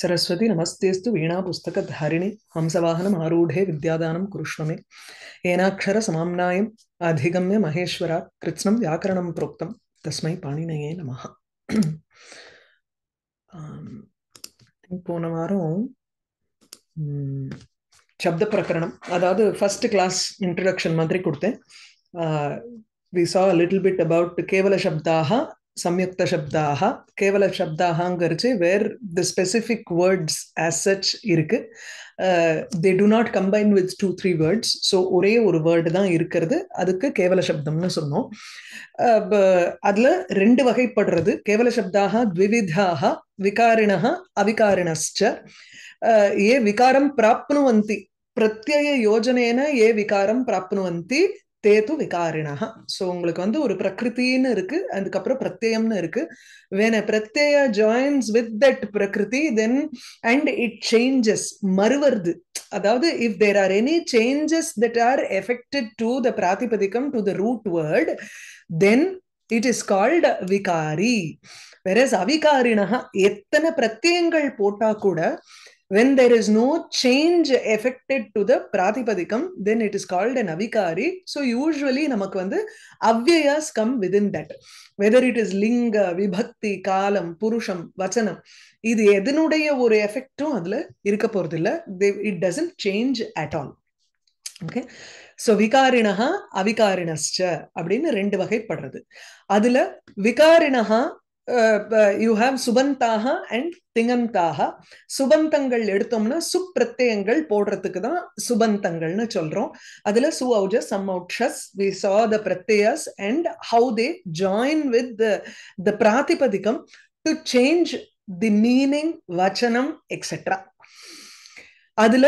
सरस्वती नमस्तेस्तु वीणापुस्तकधारिणि हंसवाहन आरूढे विद्यादान कुरुष्व मे येनाक्षरसमाम्नायम् अधिगम्य महेश्वरा कृत्स्नं व्याकरण प्रोक्त तस्म पाणिनये नमः போன வாரம் சப்த பிரகரணம் அதாவது ஃபர்ஸ்ட் கிளாஸ் இன்ட்ரடக்ஷன் மாதிரி கொடுத்தேன் வி சா லிட்டில் பிட் சம்யுக்தசப்தாக கேவல சப்தாகங்கிறச்சு where the specific words as such இருக்கு they do not combine with two three words so ஒரே ஒரு வேர்டு தான் இருக்கிறது அதுக்கு கேவல சப்தம்னு சொன்னோம் அதில் ரெண்டு வகைப்படுறது கேவல சப்தாக த்விவிதாக விகாரிணக அவிகாரிணஸ்ச ஏ விகாரம் பிராப்னுவந்தி பிரத்யய யோஜனேன ஏ விகாரம் பிராப்னுவந்தி தேது விகாரிணா ஸோ உங்களுக்கு வந்து ஒரு பிரகிருத்தின்னு இருக்கு அதுக்கப்புறம் பிரத்யம்னு இருக்கு வேன் அ பிரத்ய ஜாயின்ஸ் வித் தட் பிரகிருதி தென் அண்ட் இட் சேஞ்சஸ் மறுவருது அதாவது if there are any changes that are effected to the பிராதிபதிக்கம் to the root word then it is called விகாரி வெரஸ் அவிகாரினா எத்தனை பிரத்யங்கள் போட்டா கூட when there is no change affected to the prathipadikam then it is called an avikari so usually namak vandu avyayas come within that whether it is linga vibhakti kalam purusham vachanam இது எதனுடைய ஒரு எஃபெக்டும் அதுல இருக்க போறதில்ல it doesn't change at all okay so விகாரிணா அவிகாரிணஸ்ச அப்படின்னு ரெண்டு வகைப்படுறது அதுல விகாரிணா யூ ஹாவ் சுபந்தாக அண்ட் திங்கந்தாக சுபந்தங்கள் எடுத்தோம்னா சுப்பிரத்தியங்கள் போடுறதுக்கு தான் சுபந்தங்கள்னு சொல்றோம் அதுல சுஜஸ் அவுஜஸ் சம்மௌட்சஸ் வி சா த பிரத்யஸ் and how they join with the பிராதிபதிகம் டு சேஞ்ச் தி மீனிங் வச்சனம் எக்ஸெட்ரா அதுல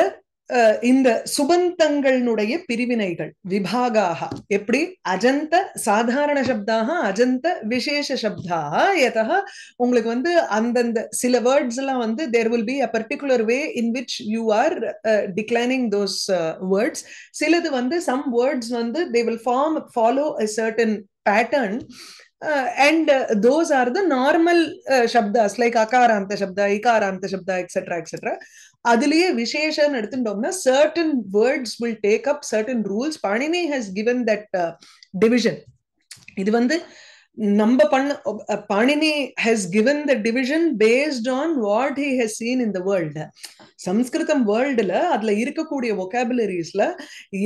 இந்த சுபந்தங்களுடைய பிரிவினைகள் விபாகாக எப்படி அஜந்த சாதாரண சப்தாக அஜந்த விசேஷ சப்தாக எதா உங்களுக்கு வந்து அந்தந்த சில வேர்ட்ஸ் எல்லாம் வந்து there will be a particular way in which you are declining those words சிலது வந்து சம் வேர்ட்ஸ் வந்து they will form follow a certain pattern and uh, those are the normal uh, shabdas like akaranta shabda ikaranta shabda etc etc அதுலயே விசேஷம் எடுத்துட்டோம்னா certain words will take up certain rules Panini has given that division இது வந்து நம்ம பண்ண Panini has given the division based on what he has seen in the world Samskritam வேர்ல்டுல அதுல இருக்கக்கூடிய ஒகாபுலரிஸ்ல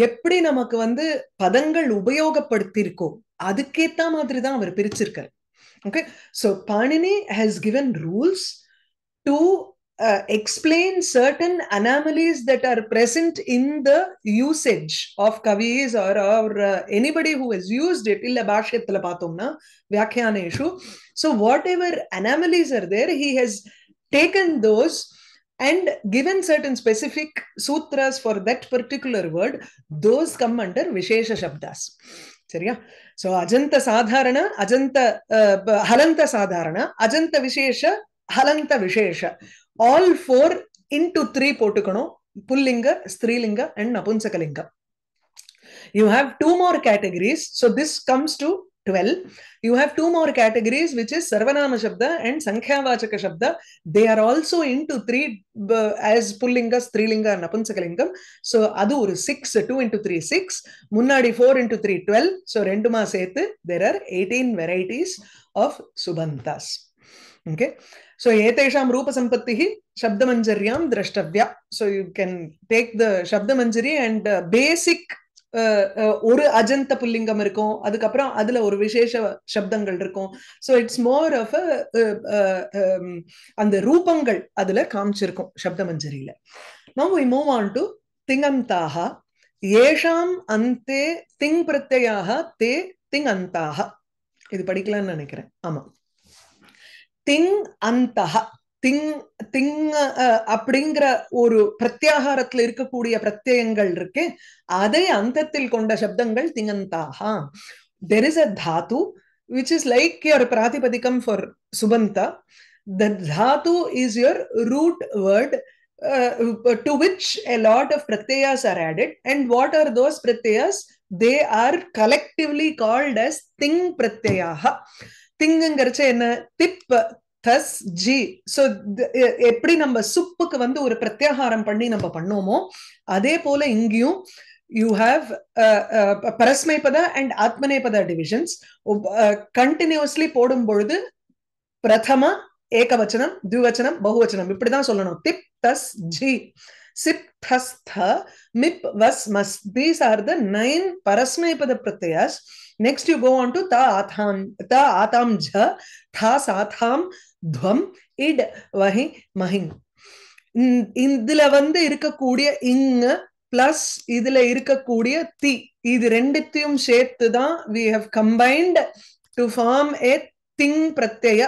எப்படி நமக்கு வந்து பதங்கள் உபயோகப்படுத்திருக்கோ அதுக்கேத்த மாதிரி தான் அவர் பிரிச்சிருக்காரு okay so Panini has given rules to uh, explain certain anomalies that are present in the usage of kavis or, or uh, anybody who has used it illa bhashyatla patumna vyakhyaneshu so whatever anomalies are there he has taken those and given certain specific sutras for that particular word those come under vishesha shabdas seriya so ajanta sadharana ajanta uh, halanta sadharana ajanta vishesha ಹಲಂತ ವಿಶೇಷ All four into three three போட்டுக்கணும் புல்லிங்க ஸ்திரீலிங்க and நபுன்சகலிங்க you have two more categories so this comes to 12 you have two more categories which is sarvanama shabda and sankhyavachaka shabda they are also into three uh, as pullinga strilinga and apunsakalingam so adu oru 6 2 into 3 6 munnadi 4 into three twelve. so renduma sethu there are 18 varieties of subantas okay so etesham roopa சப்தமஞ்சரியாம் shabdamanjaryam drashtavya so you can take the shabdamanjari and uh, basic uh, uh, ஒரு அஜந்த புல்லிங்கம் இருக்கும் அதுக்கப்புறம் அதுல ஒரு விசேஷ சப்தங்கள் இருக்கும் so it's more of அந்த ரூபங்கள் அதுல காமிச்சிருக்கும் சப்தமஞ்சரியில now we move on to திங்கந்தாக ஏஷாம் அந்தே திங் பிரத்யாக தே திங் அந்தாக இது படிக்கலாம்னு நினைக்கிறேன் ஆமா ติง అంతః ติงติง అపింగ్ర ఒక ప్రత్యహారతలో ఇర్కకూడియా ప్రత్యయంగల్ ఇర్కే అదే అంతతిల్ కొండ శబ్దంగల్ తింగంతాహ దేర్ ఇస్ అ ధాతు విచ్ ఇస్ లైక్ యువర్ ప్రాతిపదికం ఫర్ సుబంత ద ధాతు is your root word to which a lot of ప్రత్యయస్ are added and what are those ప్రత్యయస్ they are collectively called as తింగ్ ప్రత్యయః திங்குங்கிறச்ச என்ன திப் தஸ் ஜி சோ எப்படி நம்ம சுப்புக்கு வந்து ஒரு பிரத்யாகாரம் பண்ணி நம்ம பண்ணோமோ அதே போல இங்கேயும் யூ ஹாவ் பரஸ்மைபத அண்ட் ஆத்மநேபத டிவிஷன்ஸ் கண்டினியூஸ்லி போடும் பொழுது பிரதம ஏகவச்சனம் துவச்சனம் பகுவச்சனம் இப்படிதான் சொல்லணும் திப் தஸ் ஜி சிப் தஸ் த மிப் வஸ் மஸ் தீஸ் ஆர் த நைன் பரஸ்மைபத பிரத்யாஸ் Next, you go on to ta atham, ta atam jha, தா சாதாம் துவம் இட் வஹி மஹிங் இதுல வந்து இருக்கக்கூடிய இங் பிளஸ் இதுல இருக்கக்கூடிய தி இது ரெண்டுத்தையும் சேர்த்து தான் we have combined to form a திங் பிரத்யய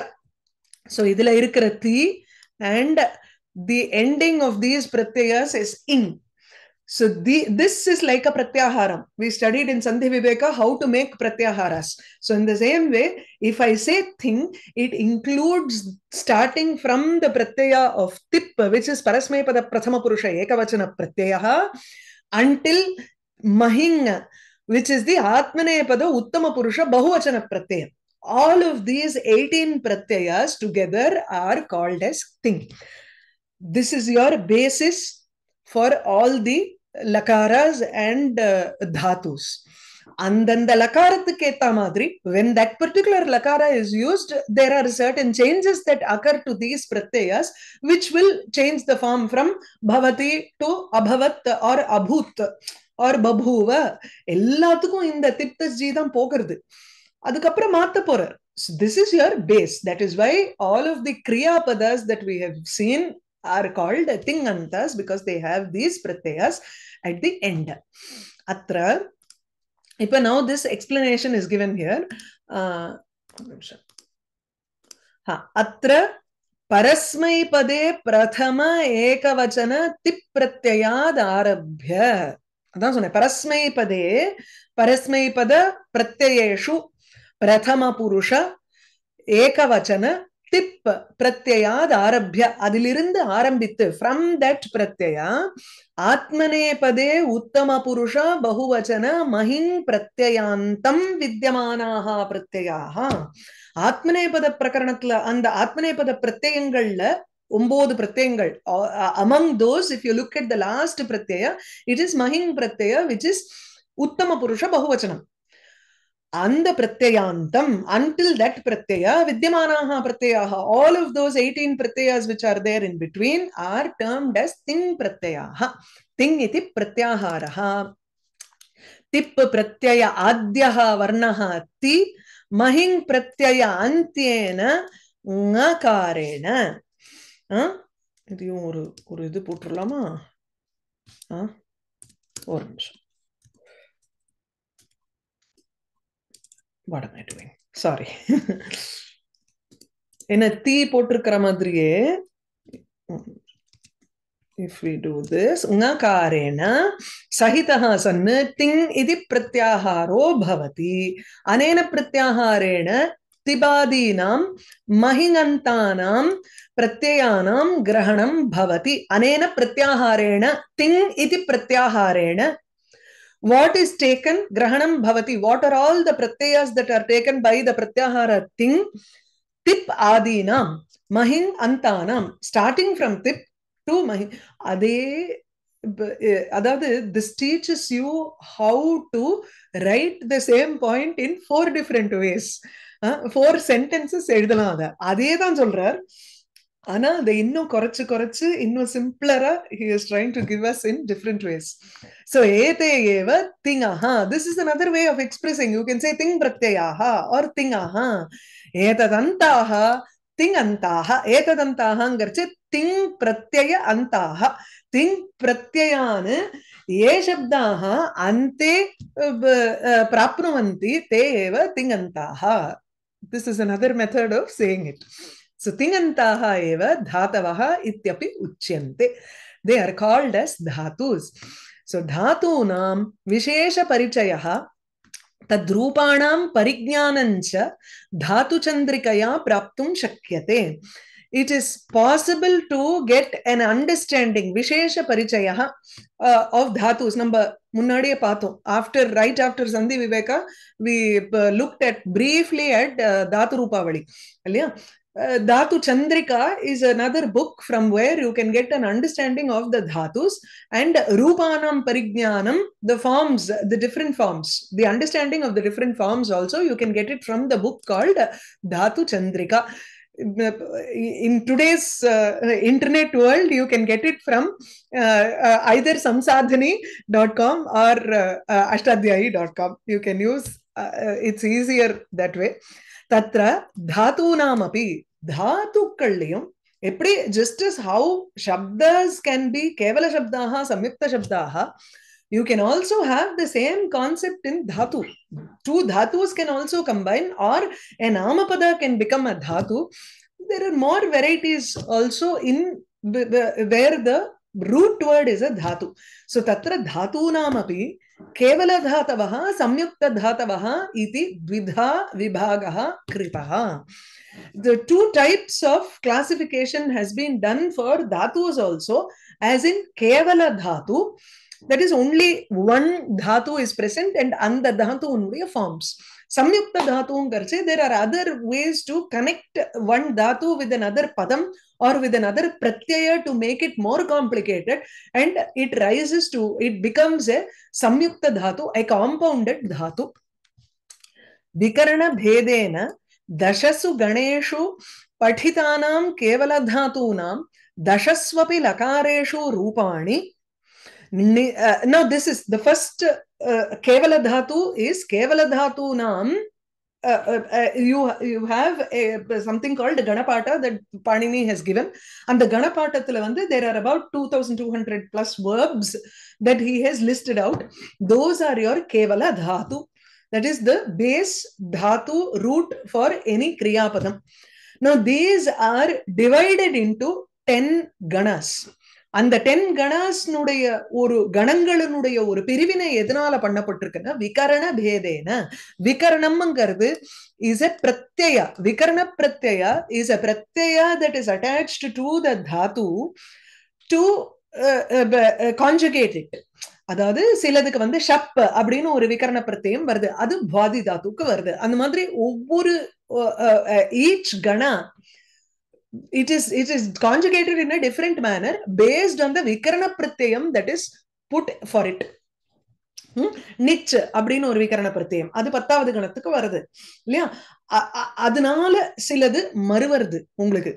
ஸோ இதுல இருக்கிற the and the ending of these பிரத்யஸ் இஸ் இங் So the, this is like a pratyaharam. We studied in Sandhi Viveka how to make pratyaharas. So in the same way, if I say thing, it includes starting from the pratyaya of tip, which is parasmepada prathama purusha ekavachana pratyaya, until mahinga, which is the atmanepada uttama purusha bahuvachana pratyaya. All of these 18 pratyayas together are called as thing. This is your basis for all the lakaras and uh, dhatus அந்தந்த லக்காரத்துக்கு ஏத்த மாதிரி when that particular lakara is used there are certain changes that occur to these pratyas which will change the form from bhavati to abhavat or abhut or babhuva எல்லாத்துக்கும் இந்த திப்தஸ்ஜி தான் போகிறது அதுக்கப்புறம் மாத்த போறார் So this is your base. That is why all of the Kriya Padas that we have seen are called tingantas because they have these pratyas at the end. Atra. If now this explanation is given here. Uh, Atra. अत्र परस्मैपदे प्रथम एकवचन तिप् प्रत्ययाद आरभ्य அதான் சொன்னேன் பரஸ்மைபதே பரஸ்மைபத பிரத்யேஷு பிரதம புருஷ ஏகவச்சன திப் பிரத்யாத் ஆரம்பிய அதிலிருந்து ஆரம்பித்து ஃப்ரம் தட் பிரத்யா ஆத்மனே பதே உத்தம புருஷ பகுவச்சன மஹிங் பிரத்யாந்தம் வித்தியமான பிரத்யாக ஆத்மநேபத பிரகரணத்துல அந்த ஆத்மநேபத பிரத்யங்கள்ல ஒன்பது பிரத்யங்கள் among those if you look at the last பிரத்யா இட் இஸ் மஹிங் பிரத்யா விச் இஸ் உத்தம புருஷ பகுவச்சனம் அந்த பிரத்யாந்தம் அன்டில் தட் பிரத்யா வித்தியமானாக பிரத்யாக ஆல் ஆஃப் தோஸ் எயிட்டீன் பிரத்யாஸ் which are there in between are termed as திங் பிரத்யாக திங் இது பிரத்யாகாரா திப் பிரத்யய ஆத்யா வர்ணः தி மஹிங் பிரத்யய அந்தியேன ஞகாரேன இதையும் ஒரு ஒரு இது போட்டுடலாமா ஒரு நிமிஷம் what am I doing? Sorry என்ன தீ போட்டிருக்கிற மாதிரியே இஃப் வி டூ திஸ் உங்காரேண சகிதः சன் திங் இது பிரத்யாகாரோ பவதி அனேன பிரத்யாகாரேண திபாதீனாம் மஹிங்கந்தானாம் பிரத்யயானாம் கிரகணம் பவதி அனேன பிரத்யாகாரேண திங் இது பிரத்யாகாரேண what is taken grahanam bhavati what are all the pratyas that are taken by the pratyahara thing tip adinam mahing antanam starting from tip to mahing அதே அதாவது this teaches you how to write the same point in four different ways four sentences எழுதலாம் அதை அதே தான் சொல்றார் ஆனா அதை இன்னும் குறைச்சு குறைச்சு இன்னும் சிம்பிளரா he is trying to give us in different ways so ஏதே ஏவ திங் ஆஹா this is another way of expressing you can say திங் பிரத்யாஹா ஆர் திங் ஆஹா ஏததந்தாக திங் அந்தாக ஏததந்தாகங்கிறச்சு திங் பிரத்யய அந்தாக திங் பிரத்யயான் ये शब्दाः अन्ते प्राप्नुवन्ति ते திங் तिङन्ताः this is another method of saying it सुतिङन्ताः एव धातवः इत्यपि उच्यन्ते दे आर् काल्ड् अस् धातूस् सो धातूनां विशेषपरिचयः तद्रूपाणां परिज्ञानञ्च धातुचन्द्रिकया प्राप्तुं शक्यते it is possible to get an understanding विशेषपरिचयः आफ् uh, धातूस् नम्ब मुन्नाडे पातु after right after Sandhi Viveka we looked at briefly at Dhaturupavali अल्या uh, Dhatu Chandrika is another book from where you can get an understanding of the dhatus and Rupanam Parigyanam, the forms, the different forms, the understanding of the different forms also, you can get it from the book called Dhatu Chandrika. In uh, today's uh, internet world, you can get it from uh, uh, either samsadhani.com or uh, uh ashtadhyayi.com. You can use, uh, it's easier that way. तत्र धातूनामपि धातुकल्यम् एप्डि just is how शब्दस् can be केवलशब्दाः संयुक्तशब्दाः you can also have the same concept in dhatu two dhatus can also combine or an amapada can become a dhatu there are more varieties also in where the root word is a dhatu so tatra dhatu namapi केवल धातव संयुक्त धातव द्विधा विभाग कृतः the two types of classification has been done for धातु also as in केवल धातु that is only one धातु is present and and धातु forms samyukta dhatuun karche, there are other ways to connect one dhatu with another padam or with another pratyaya to make it more complicated and it rises to, it becomes a samyukta dhatu, a compounded dhatu. bhedena विकरणभेदेन दशसु गणेषु पठितानां केवलधातूनां दशस्वपि लकारेषु रूपाणि now this is the first केवलधातु is केवलधातूनां Uh, uh, you you have a, something called Ganapata that Panini has given. And the Ganapata Tilavande, there are about 2,200 plus verbs that he has listed out. Those are your Kevala Dhatu. That is the base Dhatu root for any Kriyapadam. Now, these are divided into 10 Ganas. அந்த ten கணாஸ்னுடைய ஒரு கணங்களினுடைய ஒரு பிரிவினை எதனால பண்ணப்பட்டிருக்குன்னா விகரண பேதேன விகரணம்ங்கிறது இஸ் எ பிரத்யா விகரண பிரத்யா இஸ் அ பிரத்யா that is attach to the தாத்து டு கான்ஜுகேட் இட் அதாவது சிலதுக்கு வந்து ஷப் அப்படின்னு ஒரு விகரண பிரத்தியம் வருது அது பாதி தாத்துக்கு வருது அந்த மாதிரி ஒவ்வொரு ஈச் கணா it is it is conjugated in a different manner based on the vikarana pratyayam that is put for it நிச் hmm? அப்படின்னு ஒரு விகரண பிரத்தியம் அது பத்தாவது கணத்துக்கு வருது இல்லையா அதனால சிலது மறுவருது உங்களுக்கு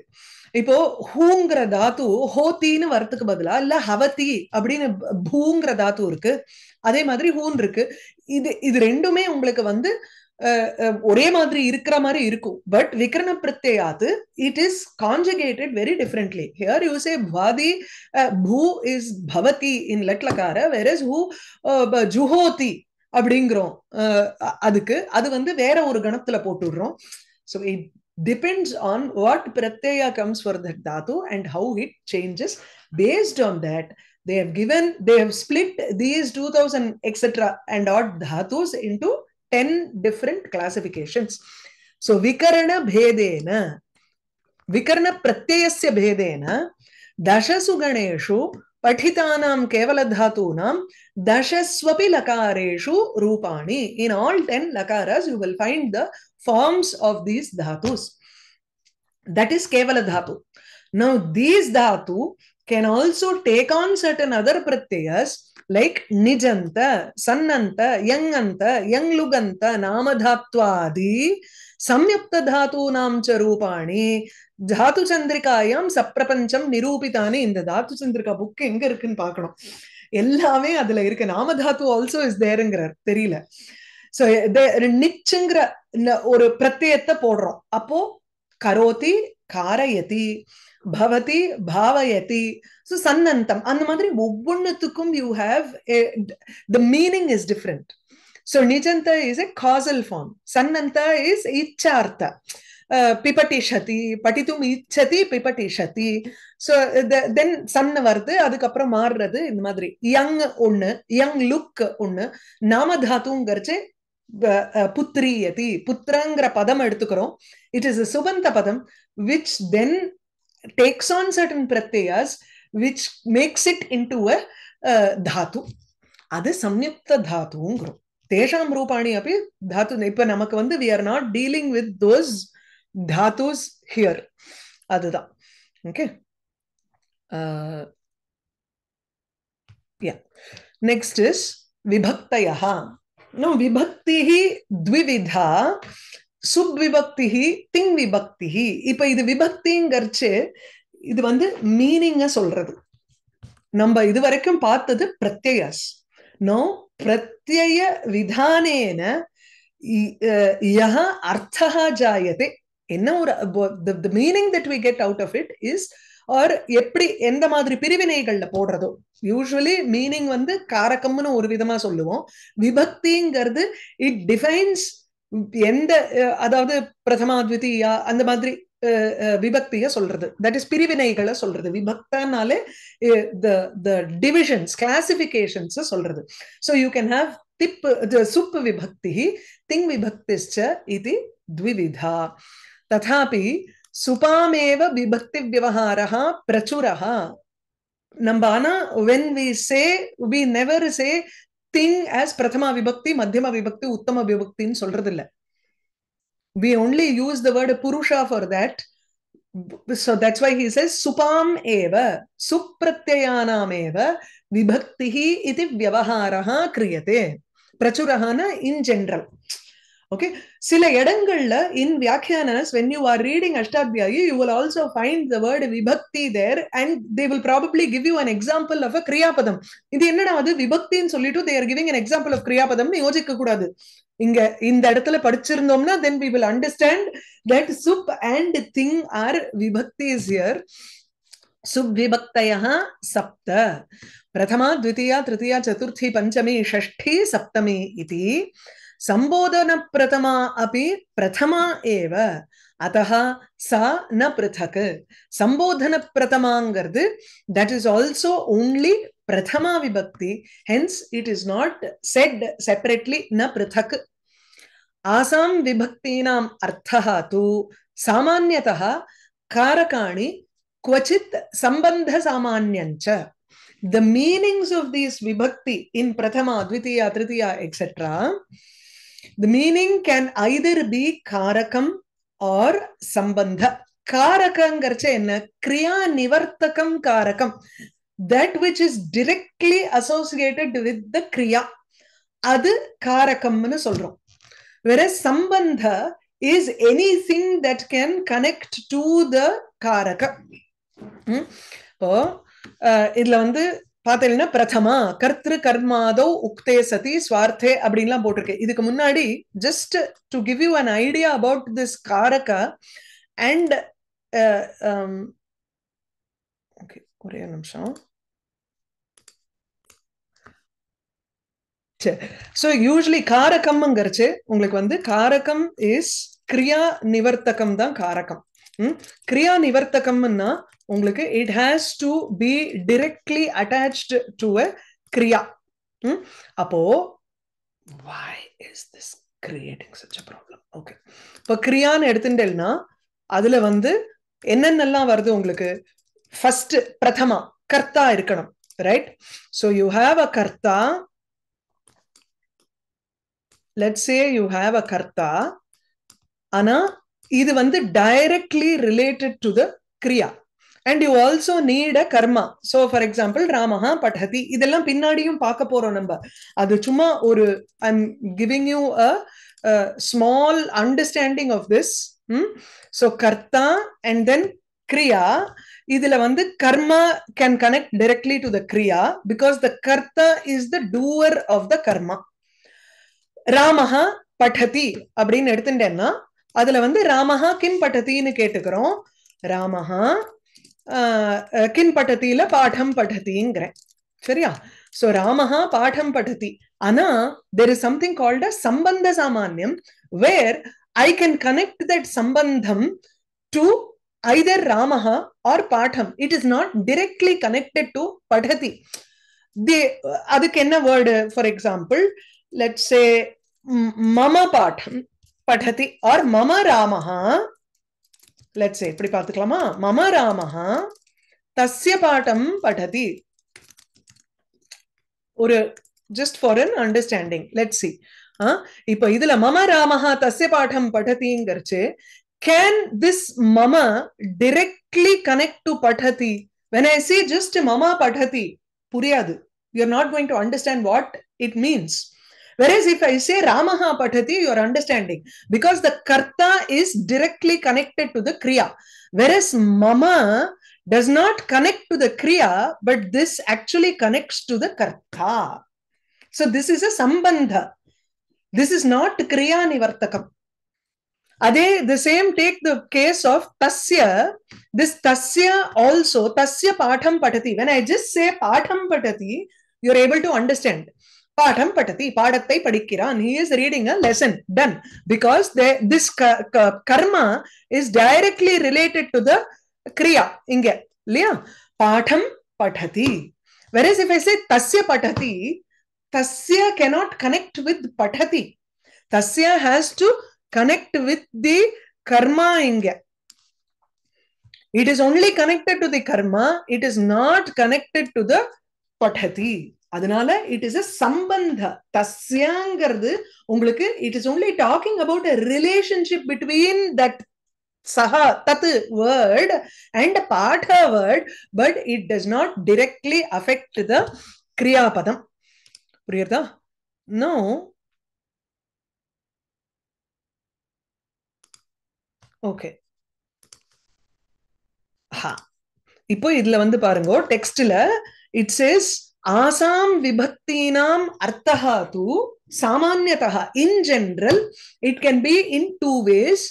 இப்போ ஹூங்கிற தாத்து ஹோத்தின்னு வரத்துக்கு பதிலா இல்ல ஹவதி அப்படின்னு பூங்கிற தாத்து இருக்கு அதே மாதிரி ஹூன் இருக்கு இது இது ரெண்டுமே உங்களுக்கு வந்து ஒரே மாதிரி இருக்கிற மாதிரி இருக்கும் பட் விக்ரண பிரத்யாது it is conjugated very differently here you say பாதி பூ இஸ் பவதி இன் லெட்லக்கார வேர் இஸ் ஹூ ஜுஹோதி அப்படிங்கிறோம் அதுக்கு அது வந்து வேற ஒரு கணத்துல போட்டுடுறோம் so it depends on what பிரத்யா கம்ஸ் ஃபார் தட் தாத்து and how it changes based on that they've given they've split these two thousand etcetera and add தாத்துஸ் in 10 different classifications. So Vikarana Bhedena, Vikarana Pratyayasya Bhedena, Dashasu Ganeshu, Pathitanam Kevaladhatunam, Dashaswapi Lakareshu Rupani. In all 10 lakaras, you will find the forms of these dhatus. That is Kevala Dhatu. Now, these dhatu can also take on certain other pratyas like யங் ಸನ್ನಂತ ಯಂಗಂತ ಯಂಗ್ಲುಗಂತ நாமதாத்வாதி சம்யுக்த ಧಾತೂನಾಂ ಚ ರೂಪಾಣಿ தாத்து சந்திரிகாயாம் சப்பிரபஞ்சம் நிரூபித்தானு இந்த தாத்து சந்திரிகா புக் எங்க இருக்குன்னு பார்க்கணும் எல்லாமே அதுல இருக்கு நாம தாத்து ஆல்சோ இஸ் தேருங்கிறார் தெரியல சோ நிச்சுங்கிற ஒரு பிரத்தியத்தை போடுறோம் அப்போ கரோதி कारयति பவதி பாவயதி ஸோ சன்னந்தம் அந்த மாதிரி ஒவ்வொன்றுத்துக்கும் you have the meaning is different so நிஜந்த இஸ் எ காசல் ஃபார்ம் சன்னந்த இஸ் இச்சார்த்த பிபட்டிஷதி படித்தும் இச்சதி பிபட்டிஷதி ஸோ தென் சன் வருது அதுக்கப்புறம் மாறுறது இந்த மாதிரி யங் ஒன்று யங் லுக் ஒன்று நாம தாத்துங்கிறச்சு putri ati putrangra padam eduthukrom it is a subanta padam which then takes on certain pratyayas which makes it into a uh, dhatu அது சம்யுக்த தாத்துங்கிறோம் தேஷாம் ரூபாணி அப்படி தாத்து இப்ப நமக்கு வந்து we are not dealing with those தாத்துஸ் ஹியர் அதுதான் ஓகே நெக்ஸ்ட் இஸ் விபக்தயா நோ விபக்தி த்விவிதா சுப்விபக்தி திங் விபக்தி இப்ப இது விபக்திங்கிறச்சு இது வந்து மீனிங்க சொல்றது நம்ம இது வரைக்கும் பார்த்தது பிரத்யஸ் நோ பிரத்யய விதானேன யஹ அர்த்தா ஜாயதே என்ன ஒரு the meaning that we get out of it is or எப்படி எந்த மாதிரி பிரிவினைகள்ல போடுறதோ யூஸ்வலி மீனிங் வந்து காரக்கம்னு ஒரு விதமா சொல்லுவோம் விபக்திங்கிறது இட் டிஃபைன்ஸ் எந்த அதாவது பிரதமா அந்த மாதிரி விபக்திய சொல்றது தட் இஸ் பிரிவினைகளை சொல்றது விபக்தானாலே டிவிஷன்ஸ் கிளாசிபிகேஷன்ஸ் சொல்றது ஸோ யூ கேன் ஹாவ் திப் சுப் விபக்தி திங் விபக்திஷ்ட இது த்விவிதா ததாபி सुपामेव विभक्ति व्यवहार प्रचुर नंबाना when we say we never say थिंग एज प्रथम विभक्ति मध्यम विभक्ति उत्तम विभक्ति ओनली यूज द वर्ड पुरुषा for that so that's why he says सुपाम एव सुप्रत्ययानामेव विभक्ति इति व्यवहार क्रियते प्रचुर इन जनरल ஓகே சில இடங்கள்ல இன் வியாக்கியானஸ் when you are reading Ashtadhyayi you will also find the word விபக்தி there and they will probably give you an example of a கிரியாபதம் இது என்னடா அது விபக்தின்னு சொல்லிட்டு there giving an example of கிரியாபதம் யோசிக்க கூடாது இங்க இந்த இடத்துல படிச்சிருந்தோம்னா then we will understand that சுப் அண்ட் திங் ஆர் விபக்தி இஸ் இயர் விபக்தயா சப்த பிரதமா திவிதியா திருத்தியா சதுர்த்தி பஞ்சமி ஷஷ்டி சப்தமி இது सम्बोधनप्रथमा अभी प्रथमा एव अतः सा न पृथक् सम्बोधनप्रथमाङ्गर् दट् इस् आल्सो ओन्ली प्रथमा विभक्ति hence it is not said separately न पृथक आसां विभक्तीनाम् अर्थ तो सामान्यतः कारकाणि संबंध सम्बन्धसामान्यञ्च the meanings ऑफ these विभक्ति इन प्रथमा द्वितीया तृतीया etcetera The meaning can either be karakam or sambandha. காரகங்கிறச்ச என்ன கிரியா நிவர்த்தகம் காரகம் that which is directly associated with the கிரியா அது காரகம்னு சொல்றோம் வேற சம்பந்த is anything that can connect to த காரகம் இப்போ இதுல வந்து பாத்தீங்கன்னா பிரதமா கர்த்திரு கர்மாதோ உக்தே சதி ஸ்வார்த்தே அப்படின்லாம் போட்டிருக்கு இதுக்கு முன்னாடி just to give you an idea about this காரக அண்ட் uh, um, ஒரே நிமிஷம் சோ யூஸ்வலி காரகம்ங்கிறச்சு உங்களுக்கு வந்து காரகம் இஸ் கிரியா நிவர்த்தகம் தான் காரகம் கிரியா நிவர்த்தகம்னா உங்களுக்கு it has to be directly attached to a கிரியா அப்போ why is this creating such a problem okay இப்போ கிரியான்னு எடுத்துட்டேன்னா அதுல வந்து என்னென்னலாம் வருது உங்களுக்கு ஃபர்ஸ்ட் பிரதமா கர்த்தா இருக்கணும் right so you have a கர்த்தா let say you have a கர்த்தா ஆனா இது வந்து டைரக்ட்லி ரிலேட்டட் டு த கிரியா and you also need a கர்மா ஸோ ஃபார் எக்ஸாம்பிள் ராமஹா பட்டதி இதெல்லாம் பின்னாடியும் பார்க்க போறோம் நம்ம அது சும்மா ஒரு I am giving you a small understanding of this so கர்த்தா அண்ட் தென் கிரியா இதுல வந்து கர்மா can connect directly to the கிரியா பிகாஸ் த கர்த்தா is the doer of the கர்மா ராமஹா பட்டதி அப்படின்னு எடுத்துட்டேன்னா அதுல வந்து ராமஹா கிம் பட்டதின்னு கேட்டுக்கிறோம் ராமஹா किन पठती पाठम पठती सरिया सो राम पाठं पठती आना there is something called a संबंध सामान्यम where we can connect that संबंधम टू ईदर राम और पाठम it is not directly connected to पठती the word for example let's say मम पाठम पठती और मम रामहा லெட்ஸ் இப்படி பார்த்துக்கலாமா மம ராமஹா தஸ்ய பாடம் படதி ஒரு just for an understanding let see இப்ப இதுல மம ராமஹா தஸ்ய பாடம் படதிங்கிறச்சு கேன் திஸ் மம டிரெக்ட்லி கனெக்ட் டு படதி வென் ஐ சி ஜஸ்ட் மம படதி புரியாது you are not going to understand what it means Whereas if I say Ramaha Patati, you're understanding because the Karta is directly connected to the Kriya. Whereas Mama does not connect to the Kriya, but this actually connects to the Karta. So this is a Sambandha. This is not Kriya Nivartakam. they the same take the case of Tasya. This Tasya also, Tasya Patham Patati. When I just say Patham Patati, you're able to understand. பாடம் பட்டதி பாடத்தை He is reading a lesson. Done because because this கர்மா is directly related to the கிரியா இங்க இல்லையா பாடம் பட்டதி whereas if i say tasya patati tasya cannot connect with patati tasya has to connect with the karma inga it is only connected to the karma it is not connected to the patati அதனால it is a சம்பந்த தஸ்யாங்கிறது உங்களுக்கு it is only talking about relationship between that சஹ தத் word and பாட word but it does not directly affect the கிரியாபதம் புரியுறதா no okay இப்போ இதுல வந்து பாருங்க டெக்ஸ்ட்ல இட்ஸ் இஸ் ஆசாம் விபக்தீனாம் அர்த்தகா தூ சாமானியதா in general it can be in two ways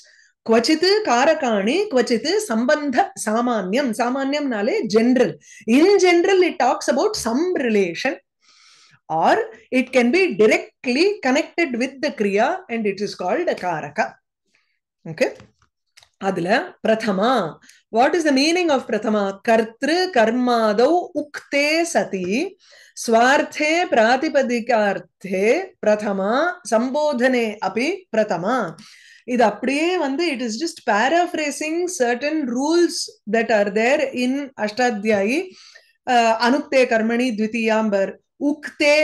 क्वचित् कारकाणि क्वचित् सम्बन्ध सामान्यं सामान्यं नाले general in general it talks about some relation or it can be directly connected with the kriya and it is called a karaka okay அதுல பிரதமா what is the meaning of பிரதமா கர்த்திரு கர்மாதௌ உக்தே சதி ஸ்வார்த்தே பிராதிபதிகார்த்தே பிரதமா சம்போதனே அப்படி பிரதமா இது அப்படியே வந்து it is just paraphrasing certain rules that are there in Ashtadhyayi அனுக்தே கர்மணி த்விதீயாம்பர் உக்தே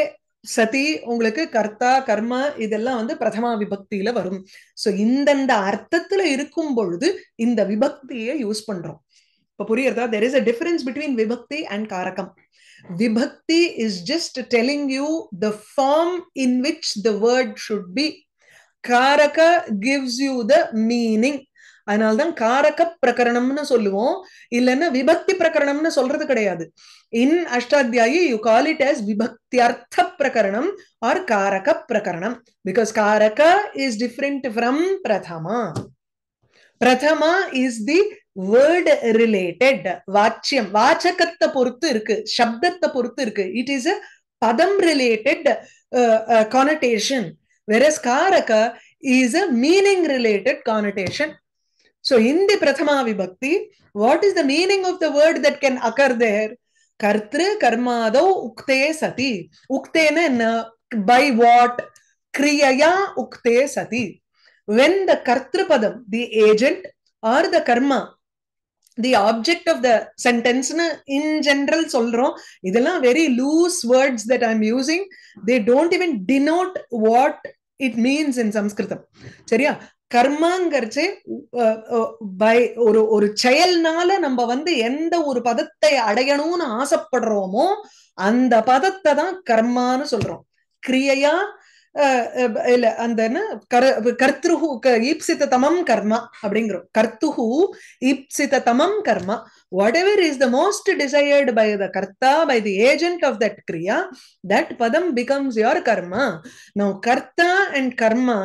சதி உங்களுக்கு கர்த்தா கர்மா இதெல்லாம் வந்து பிரதமா விபக்தியில வரும் சோ இந்தந்த அர்த்தத்துல இருக்கும் பொழுது இந்த விபக்தியை யூஸ் பண்றோம் இப்ப புரியுறதா there is a difference between விபக்தி அண்ட் காரகம் விபக்தி is just telling you the form in which the word should be காரக கிவ்ஸ் யூ த மீனிங் அதனால்தான் காரக பிரகரணம்னு சொல்லுவோம் இல்லைன்னா விபக்தி பிரகரணம்னு சொல்றது கிடையாது in Ashtadhyayi, you call it as Vibhaktyartha Prakaranam or Karaka Prakaranam because Karaka is different from Prathama. Prathama is the word related வாச்சியம் வாச்சகத்தை பொறுத்து இருக்கு சப்தத்தை பொறுத்து இருக்கு இட் இஸ் அ பதம் ரிலேட்டட் கானடேஷன் வெரஸ் காரக is a meaning related connotation so இந்த பிரதமா விபக்தி what is the meaning of the word that can occur there கர்த்திரு கர்மாதோ உக்தே சதி உக்தேன்னு என்ன பை வாட் கிரியையா உக்தே சதி வென் த கர்த்திருபதம் தி ஏஜென்ட் ஆர் த கர்மா தி ஆப்ஜெக்ட் ஆஃப் த சென்டென்ஸ்னு இன் ஜென்ரல் சொல்றோம் இதெல்லாம் very loose words that I using they don't even denote what it means in Samskritam சரியா கர்மாங்கிறது பை ஒரு ஒரு செயல்னால நம்ம வந்து எந்த ஒரு பதத்தை அடையணும்னு ஆசைப்படுறோமோ அந்த பதத்தை தான் கர்மான்னு சொல்றோம் கிரியையா இல்ல அந்த என்ன கர ஈப்சித தமம் கர்மா அப்படிங்கிறோம் கர்த்துஹு ஈப்சித தமம் கர்மா whatever is the most desired by the கர்த்தா by the agent of that கிரியா தட் பதம் பிகம்ஸ் யுவர் கர்மா நோ கர்த்தா அண்ட் கர்மா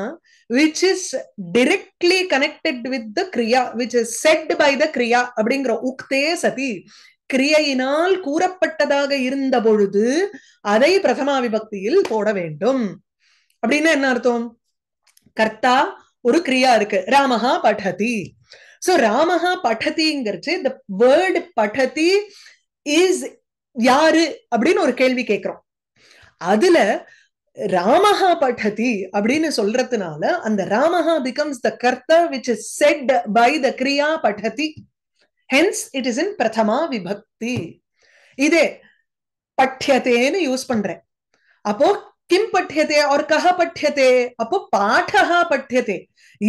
which is directly connected with the கிரியா which is set by the கிரியா அப்படிங்கிற உக்தே சதி கிரியையினால் கூறப்பட்டதாக இருந்த பொழுது அதை பிரதமா விபக்தியில் போட வேண்டும் அப்படின்னு என்ன அர்த்தம் கர்த்தா ஒரு கிரியா இருக்கு ராமஹா படதி சோ ராமஹா படதிங்கிறது த வேர்டு படதி இஸ் யாரு அப்படின்னு ஒரு கேள்வி கேட்கிறோம் அதுல ராமஹா பட்டதி அப்படின்னு சொல்றதுனால அந்த ராமஹா பிகம்ஸ் த கர்த்தா which is set by the கிரியா பட்டதி ஹென்ஸ் இட் இஸ் இன் பிரதமா விபக்தி இதே பட்டியத்தேன்னு யூஸ் பண்றேன் அப்போ கிம் பட்டியதே ஒரு கஹ பட்டியதே அப்போ பாடகா பட்டியதே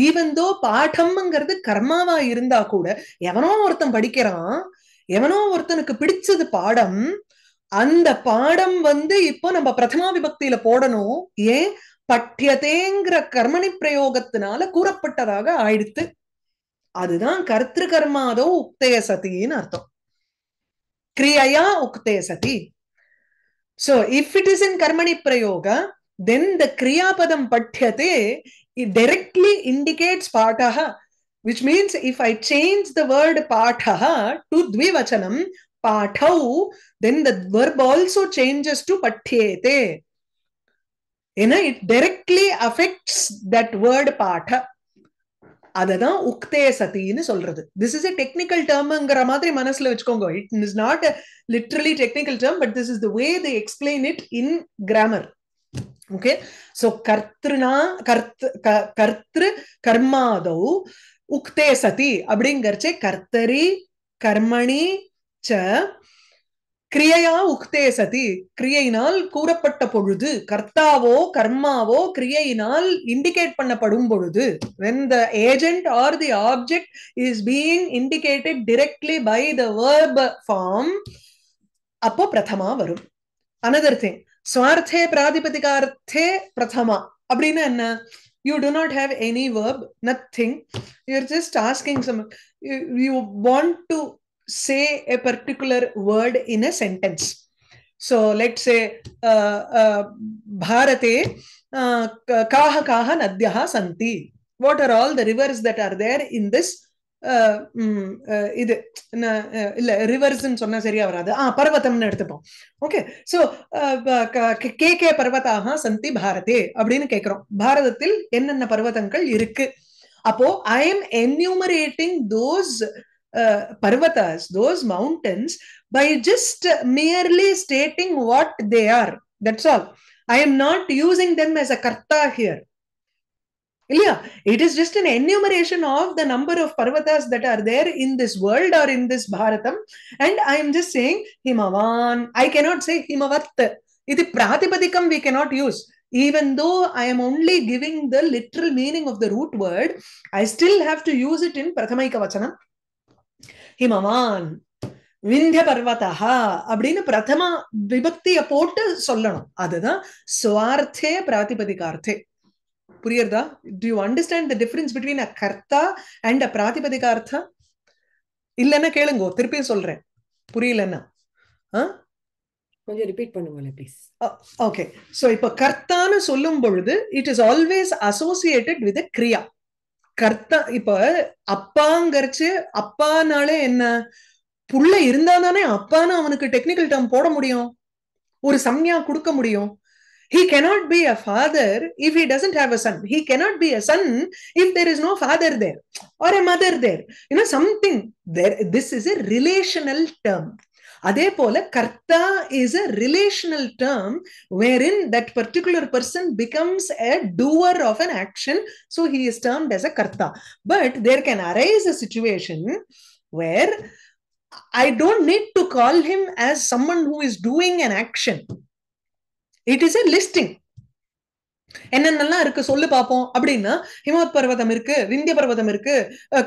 ஈவன் தோ பாடம்ங்கிறது கர்மாவா இருந்தா கூட எவனோ ஒருத்தன் படிக்கிறான் எவனோ ஒருத்தனுக்கு பிடிச்சது பாடம் அந்த பாடம் வந்து இப்போ நம்ம பிரதமா விபக்தியில போடணும் ஏன் பட்டியதேங்கிற கர்மணி பிரயோகத்தினால கூறப்பட்டதாக ஆயிடுத்து அதுதான் கர்த்திரு கர்மாதோ உக்தே சதின்னு அர்த்தம் கிரியையா உக்தே சதி so if it is in கர்மணி பிரயோக தென் த கிரியாபதம் பட்டியதே directly இண்டிகேட்ஸ் பாட்டாக which means if I change the word பாட்டாக டு த்விவச்சனம் patau, then the verb also changes to பட்டியேதே ஏன்னா know, it directly affects that word patha. அததான் உக்தே சதின்னு சொல்றது திஸ் இஸ் எ டெக்னிக்கல் டேர்ம்ங்கிற மாதிரி மனசுல வச்சுக்கோங்க it is not literally technical term but this is the way the explain it in grammar okay so கர்த்திருனா கர்த்த கர்த்திரு கர்மாதௌ உக்தே சதி அப்படிங்கறச்சே கர்த்தரி கர்மணி ச கிரியையா உக்தே சதி கிரியையினால் கூறப்பட்ட பொழுது கர்த்தாவோ கர்மாவோ கிரியையினால் இண்டிகேட் பண்ணப்படும் பொழுது when the agent or the object is being indicated directly by the verb form அப்போ பிரதமா வரும் அனதர் திங் சுவார்த்தே பிராதிபதிகார்த்தே பிரதமா அப்படின்னு என்ன you do not have any verb nothing you're just asking some you want to say a particular word in a sentence. So let's say uh, uh, Bharate uh, kaha kaha nadyaha santi. What are all the rivers that are there in this இது இல்ல ரிவர்ஸ்ன்னு சொன்னா சரியா வராது ஆ பர்வத்தம்னு எடுத்துப்போம் okay so கே கே பர்வத்தாக சந்தி பாரதே அப்படின்னு கேட்கிறோம் பாரதத்தில் என்னென்ன பர்வத்தங்கள் இருக்கு அப்போ I am enumerating those Uh, parvatas, those mountains, by just merely stating what they are. That's all. I am not using them as a karta here. Yeah, it is just an enumeration of the number of parvatas that are there in this world or in this Bharatam. And I am just saying Himavan. I cannot say Himavat. Iti pratipadikam we cannot use. Even though I am only giving the literal meaning of the root word, I still have to use it in Prathamaika Vachanam Himavan Vindhya பர்வதா அப்படின்னு பிரதமா விபக்திய போட்டு சொல்லணும் அதுதான் சுவார்த்தே பிராதிபதிகார்த்தே புரியுறதா to you understand the difference between a கர்த்தா அண்ட் அ பிராதிபதிகார்த்தா இல்லைன்னா கேளுங்கோ திருப்பியும் சொல்றேன் புரியலன்னா கொஞ்சம் ரிப்பீட் பண்ணுங்களேன் ப்ளீஸ் ஓகே ஸோ இப்போ கர்த்தான்னு சொல்லும் பொழுது it is always associated with கிரியா கர்த்தா இப்ப அப்பாங்கரிச்சு அப்பானாலே என்ன புள்ள இருந்தா தானே அப்பான்னு அவனுக்கு டெக்னிக்கல் டேர்ம் போட முடியும் ஒரு சம்யா கொடுக்க முடியும் he cannot be a father if he doesn't have a son he cannot be a son if there is no father there or a mother there you know something there this is a relational term Adepola, Karta is a relational term wherein that particular person becomes a doer of an action. So he is termed as a Karta. But there can arise a situation where I don't need to call him as someone who is doing an action. It is a listing. என்னென்னலாம் இருக்கு சொல்லு பார்ப்போம் அப்படின்னா ஹிமவத் பர்வதம் இருக்கு விந்திய பர்வதம் இருக்கு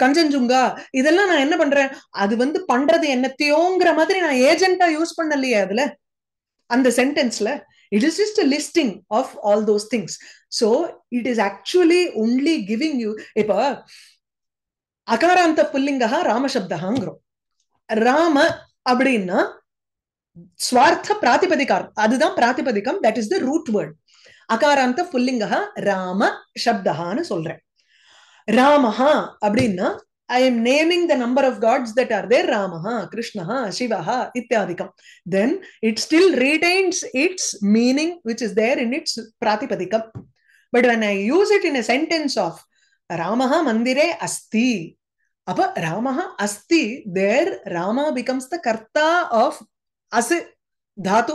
கஞ்சஞ்சுங்கா இதெல்லாம் நான் என்ன பண்றேன் அது வந்து பண்றது என்னத்தையோங்கிற மாதிரி நான் ஏஜென்டா யூஸ் பண்ணலையே அதுல அந்த சென்டென்ஸ்ல it is just a listing of all those things so it is actually only giving you இப்போ அகாராந்த புல்லிங்கா ராமசப்தகாங்கிறோம் ராம அப்படின்னா சுவார்த்த பிராதிபதிகாரம் அதுதான் பிராத்திபதிகம் that is the root word அகாராந்த புல்லிங்கா ராம சப்தஹான்னு சொல்றேன் ராமஹா அப்படின்னா I am naming the number of gods that are there ராமஹா கிருஷ்ணஹா சிவஹா இத்தியாதிக்கம் then it still retains its meaning which is there in its பிராதிபதிக்கம் but when I use it in a sentence of ராமஹா மந்திரே அஸ்தி அப்ப ராமஹா அஸ்தி தேர் ராமா பிகம்ஸ் த கர்த்தா ஆஃப் அசு தாத்து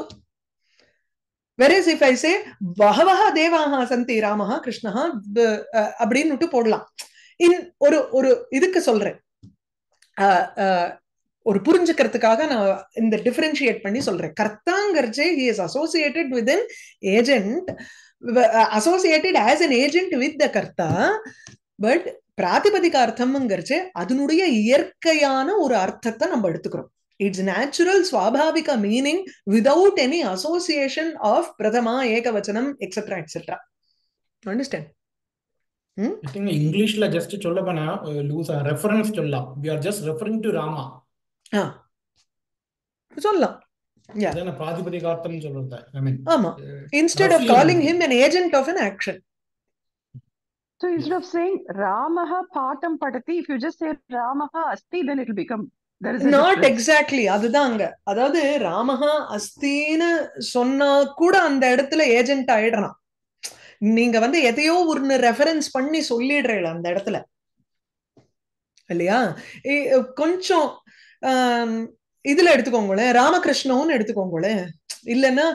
வெரேஸ் இஃப் ஐ சே வகவக தேவாக சந்தி ராமஹா கிருஷ்ணஹா அப்படின்னுட்டு போடலாம் இன் ஒரு ஒரு இதுக்கு சொல்றேன் ஒரு புரிஞ்சுக்கிறதுக்காக நான் இந்த டிஃபரன்ஷியேட் பண்ணி சொல்றேன் கர்த்தாங்கர்ஜே he is associated with in agent associated as an agent with the கர்த்தா பட் பிராதிபதிக அதனுடைய இயற்கையான ஒரு அர்த்தத்தை நம்ம எடுத்துக்கிறோம் its natural swabhavika meaning without any association of prathama ekavachanam etc etc understand hmm? i think english la just cholla pana lose a reference cholla. we are just referring to rama ah Cholla. yeah then prathipadikartham solrudha i mean ama uh, instead of calling him an agent of an action so instead of saying ramaha patam patati, if you just say ramaha asti then it will become not exactly அதுதான் அங்க அதாவது ராமஹா அஸ்தின்னு சொன்னா கூட அந்த இடத்துல agent ஆயிடுறான் நீங்க வந்து எதையோ ஒன்னு ரெஃபரன்ஸ் பண்ணி சொல்லிடுறீல அந்த இடத்துல இல்லையா கொஞ்சம் இதுல எடுத்துக்கோங்களேன் ராமகிருஷ்ணன்னு எடுத்துக்கோங்களேன் இல்லைன்னா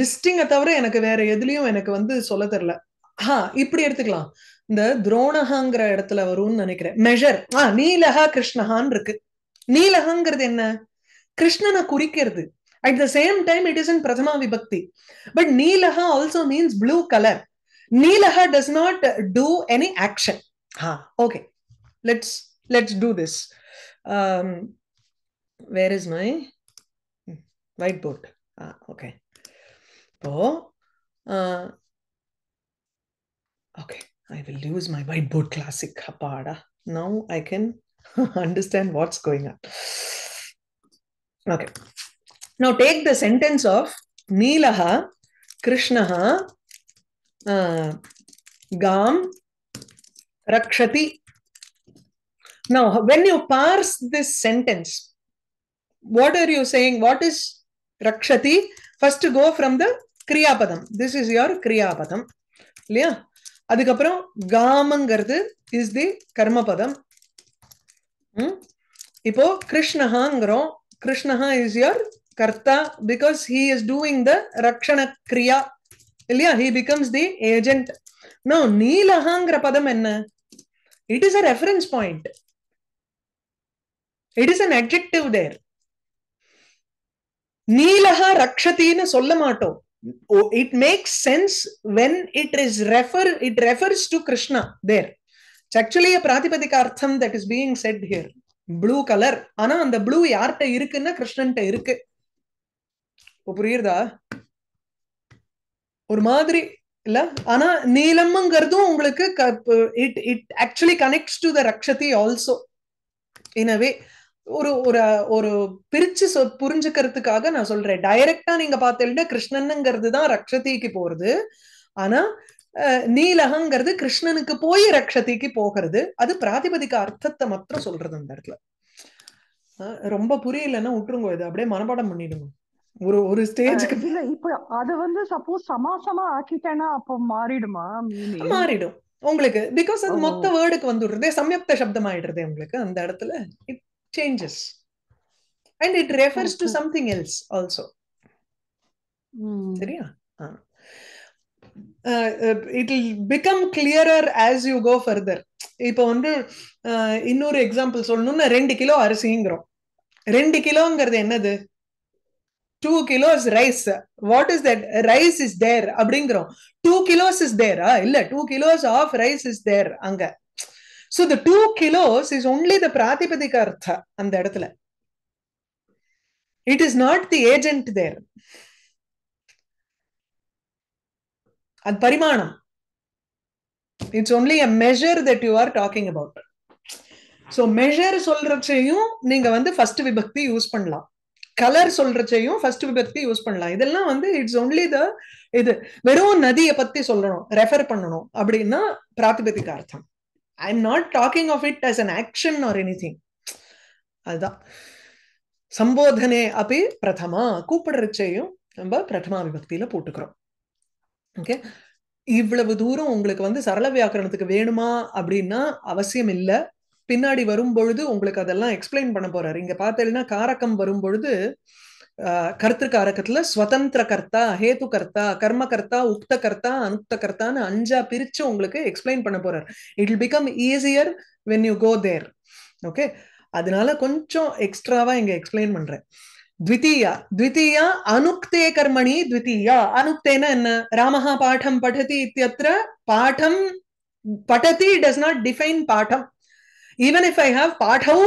லிஸ்டிங்க தவிர எனக்கு வேற எதுலயும் எனக்கு வந்து சொல்ல தெரியல ஆஹ் இப்படி எடுத்துக்கலாம் இந்த துரோணகாங்கிற இடத்துல வரும்னு நினைக்கிறேன் மெஷர் ஆஹ் நீலகா கிருஷ்ணஹான் இருக்கு நீலகாங்கிறது என்ன கிருஷ்ணனை குறிக்கிறது at the same time it is in பிரதமா விபக்தி பட் நீலகா ஆல்சோ மீன்ஸ் ப்ளூ கலர் நீலகா does not do any action okay let's let's do this where is my white board okay இப்போ okay I will use my whiteboard classic Hapada. Now I can understand what's going on. Okay. Now take the sentence of Neelaha Krishnaha uh, Gam Rakshati. Now, when you parse this sentence, what are you saying? What is Rakshati? First, go from the Kriyapadam. This is your Kriyapadam. Yeah. அதுக்கப்புறம் காமங்கிறது is the கர்மபதம் இப்போ கிருஷ்ணஹாங்கிறோம் கிருஷ்ணஹா is your கர்த்தா because he is doing the ரக்ஷண கிரியா இல்லையா he becomes the agent no நீலஹாங்கிற பதம் என்ன it is a reference point it is an adjective there நீலகா ரக்ஷத்தின்னு சொல்ல மாட்டோம் it oh, makes sense when it is refer it refers to Krishna there it's actually a pratipadika that is being said blue colour ஆனா அந்த blue யார்கிட்ட இருக்குன்னா கிருஷ்ணன்ட்ட இருக்கு இப்போ புரியுறதா ஒரு மாதிரி இல்ல ஆனா நீலம்ங்கிறதும் உங்களுக்கு it it actually connects to the ரக்ஷதி ஆல்சோ இன் ஒரு ஒரு ஒரு பிரிச்சு புரிஞ்சுக்கிறதுக்காக நான் சொல்றேன் டைரக்டா நீங்க பார்த்தீங்கன்னா கிருஷ்ணனுங்கிறது தான் ரக்ஷதிக்கு போறது ஆனா நீலகங்கிறது கிருஷ்ணனுக்கு போய் ரக்ஷதிக்கு போகிறது அது பிராதிபதிக்க அர்த்தத்தை மாத்திரம் சொல்றது அந்த இடத்துல ரொம்ப புரியலன்னா விட்டுருங்க இது அப்படியே மனப்பாடம் பண்ணிடுங்க ஒரு ஒரு ஸ்டேஜ்க்கு இல்ல அது வந்து சப்போஸ் சமாசமா ஆக்கிட்டேன்னா அப்ப மாறிடுமா மாறிடும் உங்களுக்கு பிகாஸ் அது மொத்த வேர்டுக்கு வந்துடுறதே சம்யுக்த சப்தம் ஆயிடுறதே உங்களுக்கு அந்த இடத்துல it changes and it refers to something else also சரியா it become clearer as you go further இப்போ வந்து uh, இன்னொரு எக்ஸாம்பிள் சொல்லணும்னா ரெண்டு கிலோ அரிசிங்கிறோம் ரெண்டு கிலோங்கிறது என்னது two kilos rice what is that rice is there அப்படிங்கிறோம் டூ கிலோஸ் இஸ் தேரா இல்ல two kilos of rice is there அங்க so the two kilos is only the பிராதிபதிக அர்த்தா அந்த இடத்துல it is not the agent there அது பரிமாணம் it's only a measure that you are talking about so measure சொல்றச்சையும் நீங்க வந்து ஃபர்ஸ்ட் விபக்தி யூஸ் பண்ணலாம் கலர் சொல்றச்சையும் ஃபர்ஸ்ட் விபக்தி யூஸ் பண்ணலாம் இதெல்லாம் வந்து இட்ஸ் ஒன்லி த இது வெறும் நதியை பத்தி சொல்லணும் ரெஃபர் பண்ணணும் அப்படின்னா பிராத்திபதிக அர்த்தம் am not talking of it as an action or anything அதுதான் சம்போதனே அப்படி பிரதமா கூப்பிடுறச்சையும் நம்ம பிரதமா விபக்தியில போட்டுக்கிறோம் ஓகே இவ்வளவு தூரம் உங்களுக்கு வந்து சரள வியாக்கரணத்துக்கு வேணுமா அப்படின்னா அவசியம் இல்லை பின்னாடி வரும் பொழுது உங்களுக்கு அதெல்லாம் எக்ஸ்பிளைன் பண்ண போறாரு இங்க பார்த்தீங்கன்னா காரக்கம் வரும் பொழுது கருத்துக்காரக்கத்துல ஸ்வதந்திர கர்த்தா ஹேது கர்த்தா கர்ம கர்த்தா உக்த கர்த்தா அனுக்த கர்த்தான்னு அஞ்சா பிரிச்சு உங்களுக்கு எக்ஸ்பிளைன் பண்ண போறார் it will become easier when you go there okay அதனால கொஞ்சம் எக்ஸ்ட்ராவா இங்க எக்ஸ்பிளைன் பண்றேன் द्वितीया द्वितीया अनुक्ते कर्मणि द्वितीया अनुक्तेन न रामः पाठं पठति इत्यत्र पाठं पठति डस् नाट् डिफैन् पाठम् even if i have pathau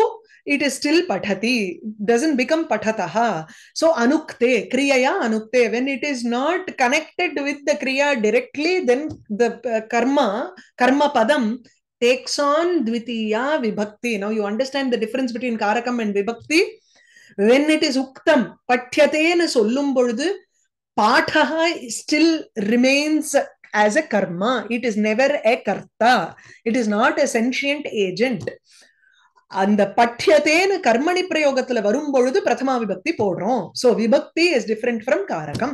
it is still patati doesn't become pathataha. So anukte, kriyaya anukte, when it is not connected with the kriya directly, then the uh, karma, karma padam takes on dvitiya vibhakti. Now you understand the difference between karakam and vibhakti. When it is uktam, patyatena sollum பொழுது Pathaha still remains as a karma. It is never a karta. It is not a sentient agent. அந்த பட்யத்தேன்னு கர்மணி பிரயோகத்துல வரும் பொழுது பிரதமா விபக்தி போடுறோம் so விபக்தி is different from karakam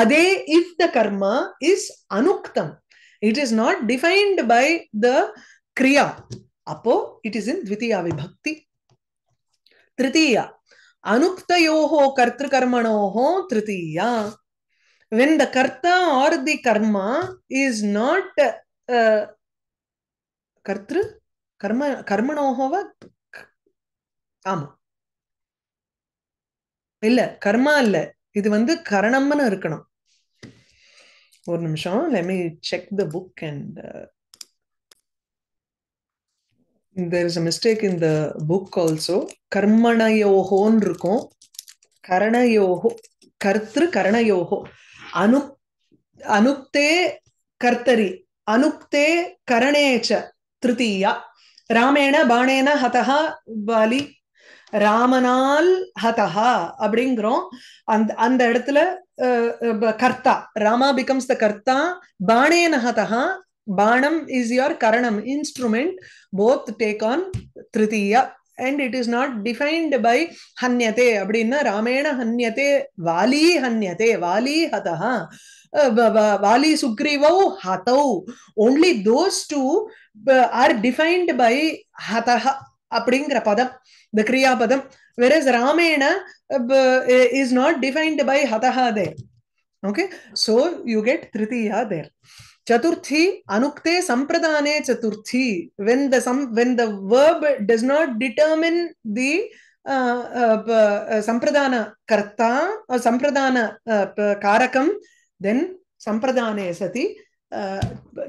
அதே if the karma is anuktam it is not defined by the kriya அப்போ இட் இஸ் இன் த்விதியா விபக்தி திருத்தீயா அனுக்தயோஹோ கர்த்திருக்கர்மணோஹோ திருத்தீயா when the karta or the karma is not uh, kartru கர்ம கர்மனோகோவ ஆமா இல்ல கர்மா இல்ல இது வந்து கரணம்னு இருக்கணும் ஒரு நிமிஷம் let me check the book and there is a mistake in the book also கர்மணயோகோன்னு இருக்கும் கரணயோகோ கர்த்திரு கரணயோகோ அனு அனுக்தே கர்த்தரி அனுக்தே கரணேச்ச திருத்தீயா ராமேண பாணேன ஹதஹா பாலி ராமனால் ஹதஹா அப்படிங்கிறோம் அந்த அந்த இடத்துல கர்த்தா ராமா பிகம்ஸ் த கர்த்தா பாணேன ஹதஹா banam is your karanam instrument both take on tritiya and it is not defined by ஹன்யதே அப்படின்னா ராமேண ஹன்யதே வாலி ஹன்யதே வாலி ஹதஹா வாலி சுக்ரீவோ ஹதௌ only those two are defined by hataha அப்படிங்கிற பதம் the kriya padam whereas ramena is not defined by hataha there okay so you get tritiya there chaturthi anukte sampradane chaturthi when the some when the verb does not determine the సంప్రదాన కర్త సంప్రదాన కారకం then సంప్రదానే సతి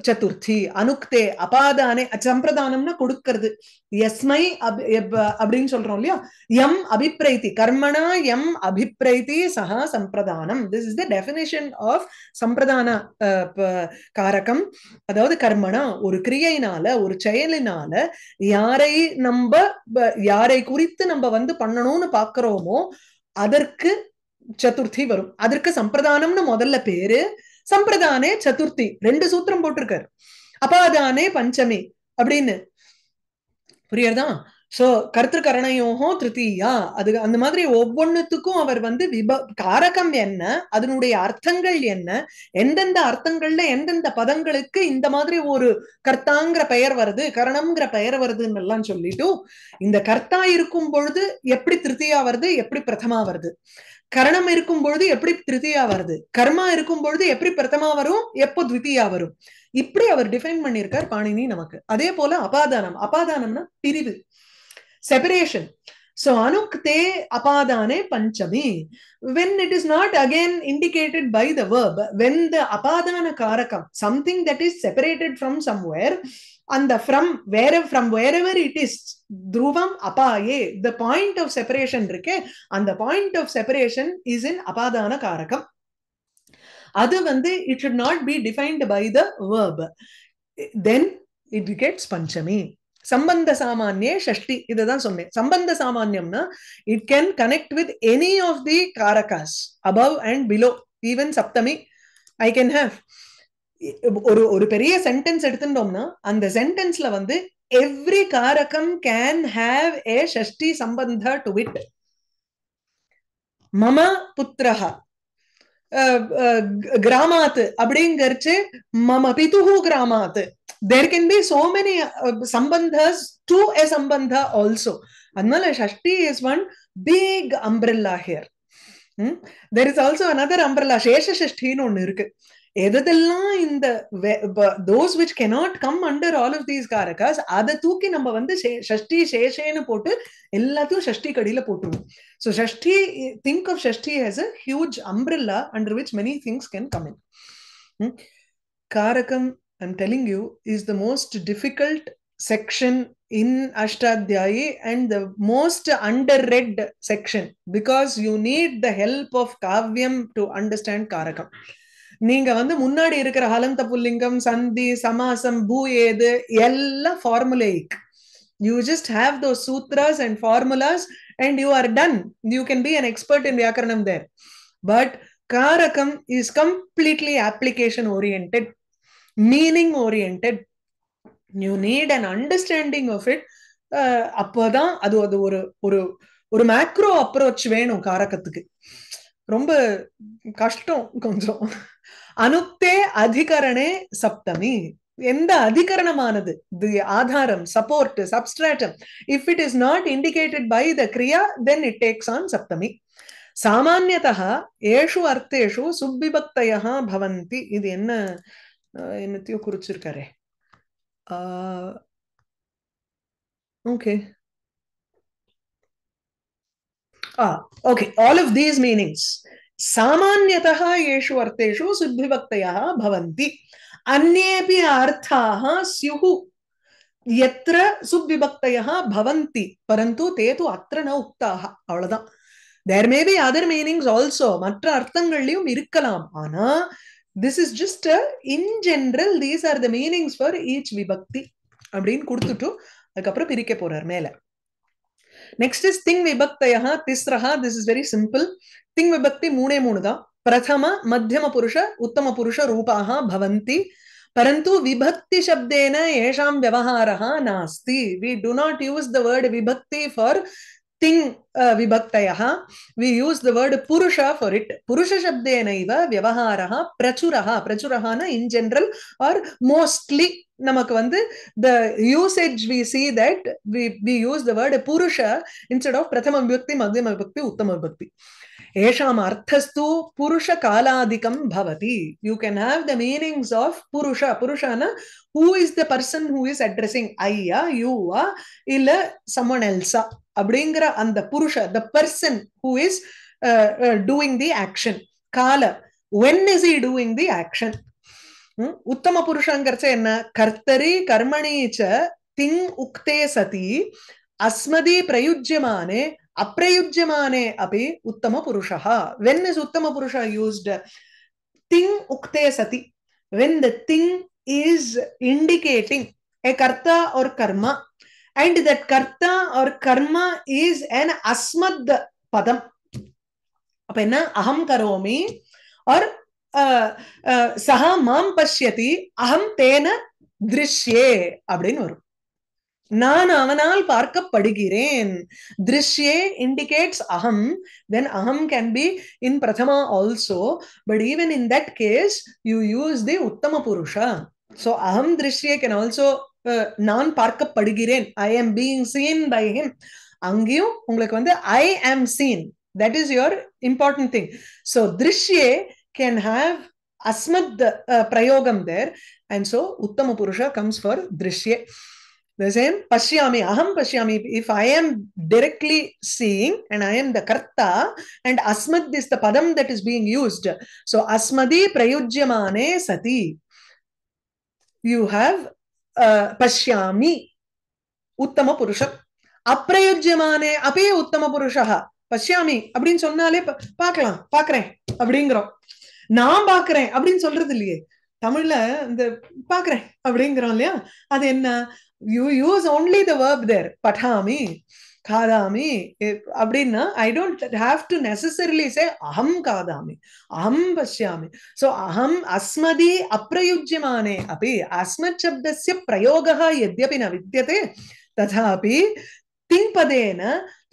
சதுர்த்தி அனுக்தே அபாதானே சம்பிரதானம்னா கொடுக்கறது எஸ்மை அப்படின்னு சொல்றோம் இல்லையா M அபிப்பிரைத்தி கர்மனா எம் அபிப்பிரைத்தி சஹா சம்பிரதானம் this is the definition of sampradana karakam அதாவது கர்மனா ஒரு கிரியையினால ஒரு செயலினால யாரை நம்ம யாரை குறித்து நம்ம வந்து பண்ணணும்னு பாக்குறோமோ அதற்கு சதுர்த்தி வரும் அதற்கு சம்பிரதானம்னு முதல்ல பேரு சம்பிரதானே சதுர்த்தி ரெண்டு சூத்திரம் போட்டிருக்காரு அபாதானே பஞ்சமி அப்படின்னு புரியறதா சோ கருத்து கரணயோகம் திருத்தீயா அது அந்த மாதிரி ஒவ்வொன்னுத்துக்கும் அவர் வந்து விப காரகம் என்ன அதனுடைய அர்த்தங்கள் என்ன எந்தெந்த அர்த்தங்கள்ல எந்தெந்த பதங்களுக்கு இந்த மாதிரி ஒரு கர்த்தாங்கிற பெயர் வருது கரணம்ங்கிற பெயர் வருதுன்னு எல்லாம் சொல்லிட்டு இந்த கர்த்தா இருக்கும் பொழுது எப்படி திருத்தியா வருது எப்படி பிரதமா வருது கரணம் இருக்கும் பொழுது எப்படி திருத்தியா வருது கர்மா இருக்கும் பொழுது எப்படி பிரதமா வரும் எப்போ த்விதியா வரும் இப்படி அவர் டிஃபைன் பண்ணியிருக்கார் பாணினி நமக்கு அதே போல அபாதானம் அபாதானம்னா பிரிவு செபரேஷன் சோ அனுக் தே அபாதானே பஞ்சமி when it is not again indicated by the verb when the apadana karakam something that is separated from somewhere அந்த ஃப்ரம் வேற from wherever it is த்ருவம் அபாயே த பாயிண்ட் ஆஃப் செப்பரேஷன் இருக்கே அந்த point of separation is in apadana karakam அது வந்து it should not be defined by the verb then it gets panchami சம்பந்த சாமானியே ஷஷ்டி இதுதான் சொன்னேன் சம்பந்த சாமான்யம்னா it can connect with any of the karakas above and below even saptami I can have ஒரு ஒரு பெரிய சென்டென்ஸ் எடுத்துட்டோம்னா அந்த சென்டென்ஸ்ல வந்து எவ்ரி காரகம் கேன் ஹாவ் ஏ ஷஷ்டி சம்பந்த டு விட் மம புத்திரா கிராமாத்து அப்படிங்கறச்சு மம பிதுஹு கிராமாத்து there can be so many sambandhas to a sambandha also அதனால shashti is one big umbrella here there is also another umbrella சேஷ ஷஷ்டின்னு ஒண்ணு இருக்கு எதெல்லாம் இந்த those which cannot come under all of these karakas அதை தூக்கி நம்ம வந்து ஷஷ்டி சேஷேன்னு போட்டு எல்லாத்தையும் ஷஷ்டி கடியில போட்டுருவோம் so shashti think of shashti has a huge umbrella under which many things can come in karakam I'm telling you is the most difficult section in Ashtadhyayi and the most underrated section because you need the help of kavyam to understand karakam நீங்க வந்து முன்னாடி இருக்கிற ஹலந்த புல்லிங்கம் சந்தி சமாசம் பூ ஏது எல்லாம் ஃபார்முலேக் you just have those sutras and formulas and you are done you can be an expert in vyakaranam there but karakam is completely application orient meaning orient you need and understanding of it அப்போதான் அது அது ஒரு ஒரு ஒரு மேக்ரோ அப்ரோச் வேணும் காரகத்துக்கு ரொம்ப கஷ்டம் கொஞ்சம் அனுக்தே அதிகரணே சப்தமி எந்த அதிகரணமானது the adharam support substratum if it is not indicated by the kriya then it takes on saptami சாமானியதः ஏஷு அர்த்தேஷு சுப்பிபக்தயः பவந்தி இது என்ன என்னத்தையோ குறிச்சிருக்காரே okay Ah, okay. All of these meanings சாமானியதா ஏஷு அர்த்தேஷு सिद्धिभक्तयः பவந்தி अन्येपि அர்த்தாக சியுகு எத்திர சுத்விபக்தையா பவந்தி பரந்து ते तु अत्र न उक्ताः அவ்வளவுதான் there may be other meanings also மற்ற அர்த்தங்கள்லையும் இருக்கலாம் ஆனா this is just in general these are the meanings for each vibhakti அப்படின்னு கொடுத்துட்டு அதுக்கப்புறம் பிரிக்க போறார் மேலே नेक्स्ट इज तिंग विभक्तयः तिस्रः दिस इज वेरी सिंपल तिंग विभक्ति मूणे मूणुदा प्रथम मध्यम पुरुष उत्तम पुरुष रूपाः भवन्ति परंतु विभक्ति शब्देन येषां व्यवहारः नास्ति we do not use the word vibhakti for तिङ् विभक्तयः we use the word purusha for it पुरुषशब्देनैव व्यवहारः प्रचुरः प्रचुरः न इन जेनरल और मोस्टली नमक वो the usage we see in we we use the word purusha instead of प्रथमविभक्ति मध्यमविभक्ति उत्तमविभक्ति एषाम् भवति you can have the meanings of purusha purusha न who is the person who is addressing I या यू वा इल् समन् एल्सा அப்படிங்கிற அந்த புருஷ the person who is doing the action கால when is he doing the action உத்தம புருஷங்கிறச்ச என்ன கர்த்தரி கர்மணீச்ச திங் உக்தே சதி அஸ்மதி பிரயுஜ்யமானே அப்பிரயுஜ்யமானே அப்படி உத்தம புருஷா வென் இஸ் உத்தம புருஷா யூஸ்ட் திங் உக்தே சதி when the thing is indicating a karta ஒரு கர்மா and that karta or karma is an asmad padam அப்ப என்ன அகம் கரோமி और சஹ மாம் பஷ்யதி அகம் தேன திருஷ்யே அப்படின்னு வரும் நான் அவனால் பார்க்கப்படுகிறேன் திருஷ்யே இண்டிகேட்ஸ் அகம் தென் அகம் can be in prathama also but even in that case you use the uttama purusha so அகம் திருஷ்யே கேன் ஆல்சோ நான் பார்க்கப்படுகிறேன் ஐ ஆம் பீயிங் சீன் பை ஹிம் அங்கேயும் உங்களுக்கு வந்து I am seen that is your important thing so திருஷ்யே can have asmat prayogam there and so uttama purusha comes for திருஷ்யே same பசியாமி அகம் பசியாமி இஃப் ஐ ஆம் டிரெக்ட்லி சீயிங் அண்ட் ஐ ஆம் த கர்த்தா and Asmat is the padam that is being used so அஸ்மதி பிரயுஜ்யமானே சதி யூ ஹாவ் பசியாமி உத்தம புருஷம் அப்பிரயுஜமானே அப்பே உத்தம புருஷா பசியாமி அப்படின்னு சொன்னாலே பார்க்கலாம் பாக்குறேன் அப்படிங்கிறோம் நான் பாக்குறேன் அப்படின்னு சொல்றது இல்லையே தமிழ்ல இந்த பாக்குறேன் அப்படிங்கிறோம் இல்லையா அது என்ன you use only the verb there பட்டாமி காதாமி அப்படின்னா I don't have to necessarily say அஹம் காதாமி அஹம் பசியாமி ஸோ அஹம் அஸ்மதி அப்பிரயுஜ்யமானே அப்படி அஸ்மத் சப்தஸ்ய பிரயோக எத்யபி ந வித்தியதே ததாபி तिङ्पदेन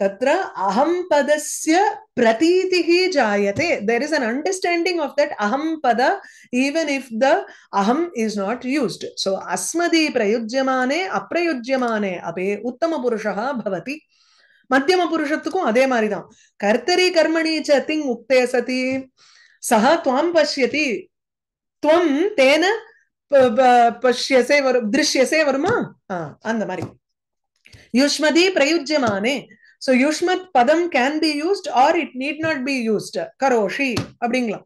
तत्र अहं पदस्य प्रतीतिः जायते there is an understanding of that aham pada even if the aham is not used so अस्मदी प्रयुज्यमाने अप्रयुज्यमाने अपि उत्तमपुरुषः भवति மധ്യമ புருஷத்துக்கு அதே மாதிரிதான் கர்த்தரி கர்மணியசி திங் முக்தயசதி ஸஹத்வாம் பஷ்யதி த்துவம் தேன பஷ்யசே வர் உத்ஷ்யசே வர்மா ஆ அந்த மாதிரி யுஷ்மதி प्रयுஜ்ஜமானே so yushmat padam can be used or it need not be used கரோஷி அப்டிங்கள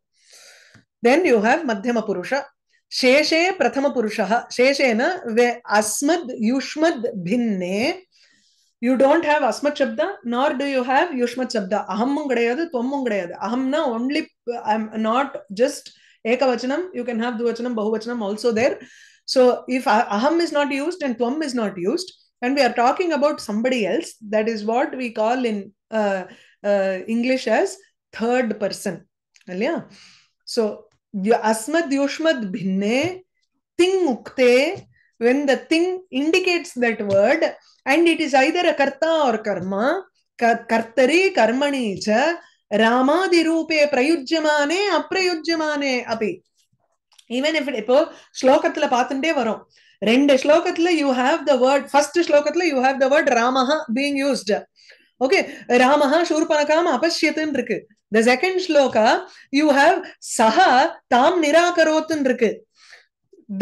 then you have madhyama purusha சேஷே பிரதம புருஷஹ சேஷேன வே அஸ்மத் யுஷ்மத் பின்னே ಯು ಡೋಂಟ್ ಹ್ಯಾವ್ ಅಸ್ಮತ್ ಶಬ್ದ ನಾರ್ ಡು ಯು ಹ್ಯಾವ್ ಯುಷ್ಮತ್ ಶಬ್ದ ಅಹಮ್ಮಂ கிடையாது தொம்மும் கிடையாது ಅಹಂನ only I am not just ekavachanam you can have dvivachanam bahuvachanam also there so if aham is not used and tvam is not used and we are talking about somebody else that is what we call in uh, uh, english as third person yeah so asmad yushmad bhinne ting ukte when the thing indicates that word and it is either a karta or karma कर्तरे कर्मणि च रामादिरूपे प्रयुज्यमाने अप्रयुज्यमाने अपि even if இப்போ ஸ்லோகத்துல பார்த்துட்டே வரும் ரெண்டு ஸ்லோகத்துல you have the word first ஸ்லோகத்துல you have the word Ramaha being used okay ராமஹா சூர்பனகாம் அபஷ்யத்துன்னு இருக்கு the second sloka you have சஹா தாம் நிராகரோத்துன்னு இருக்கு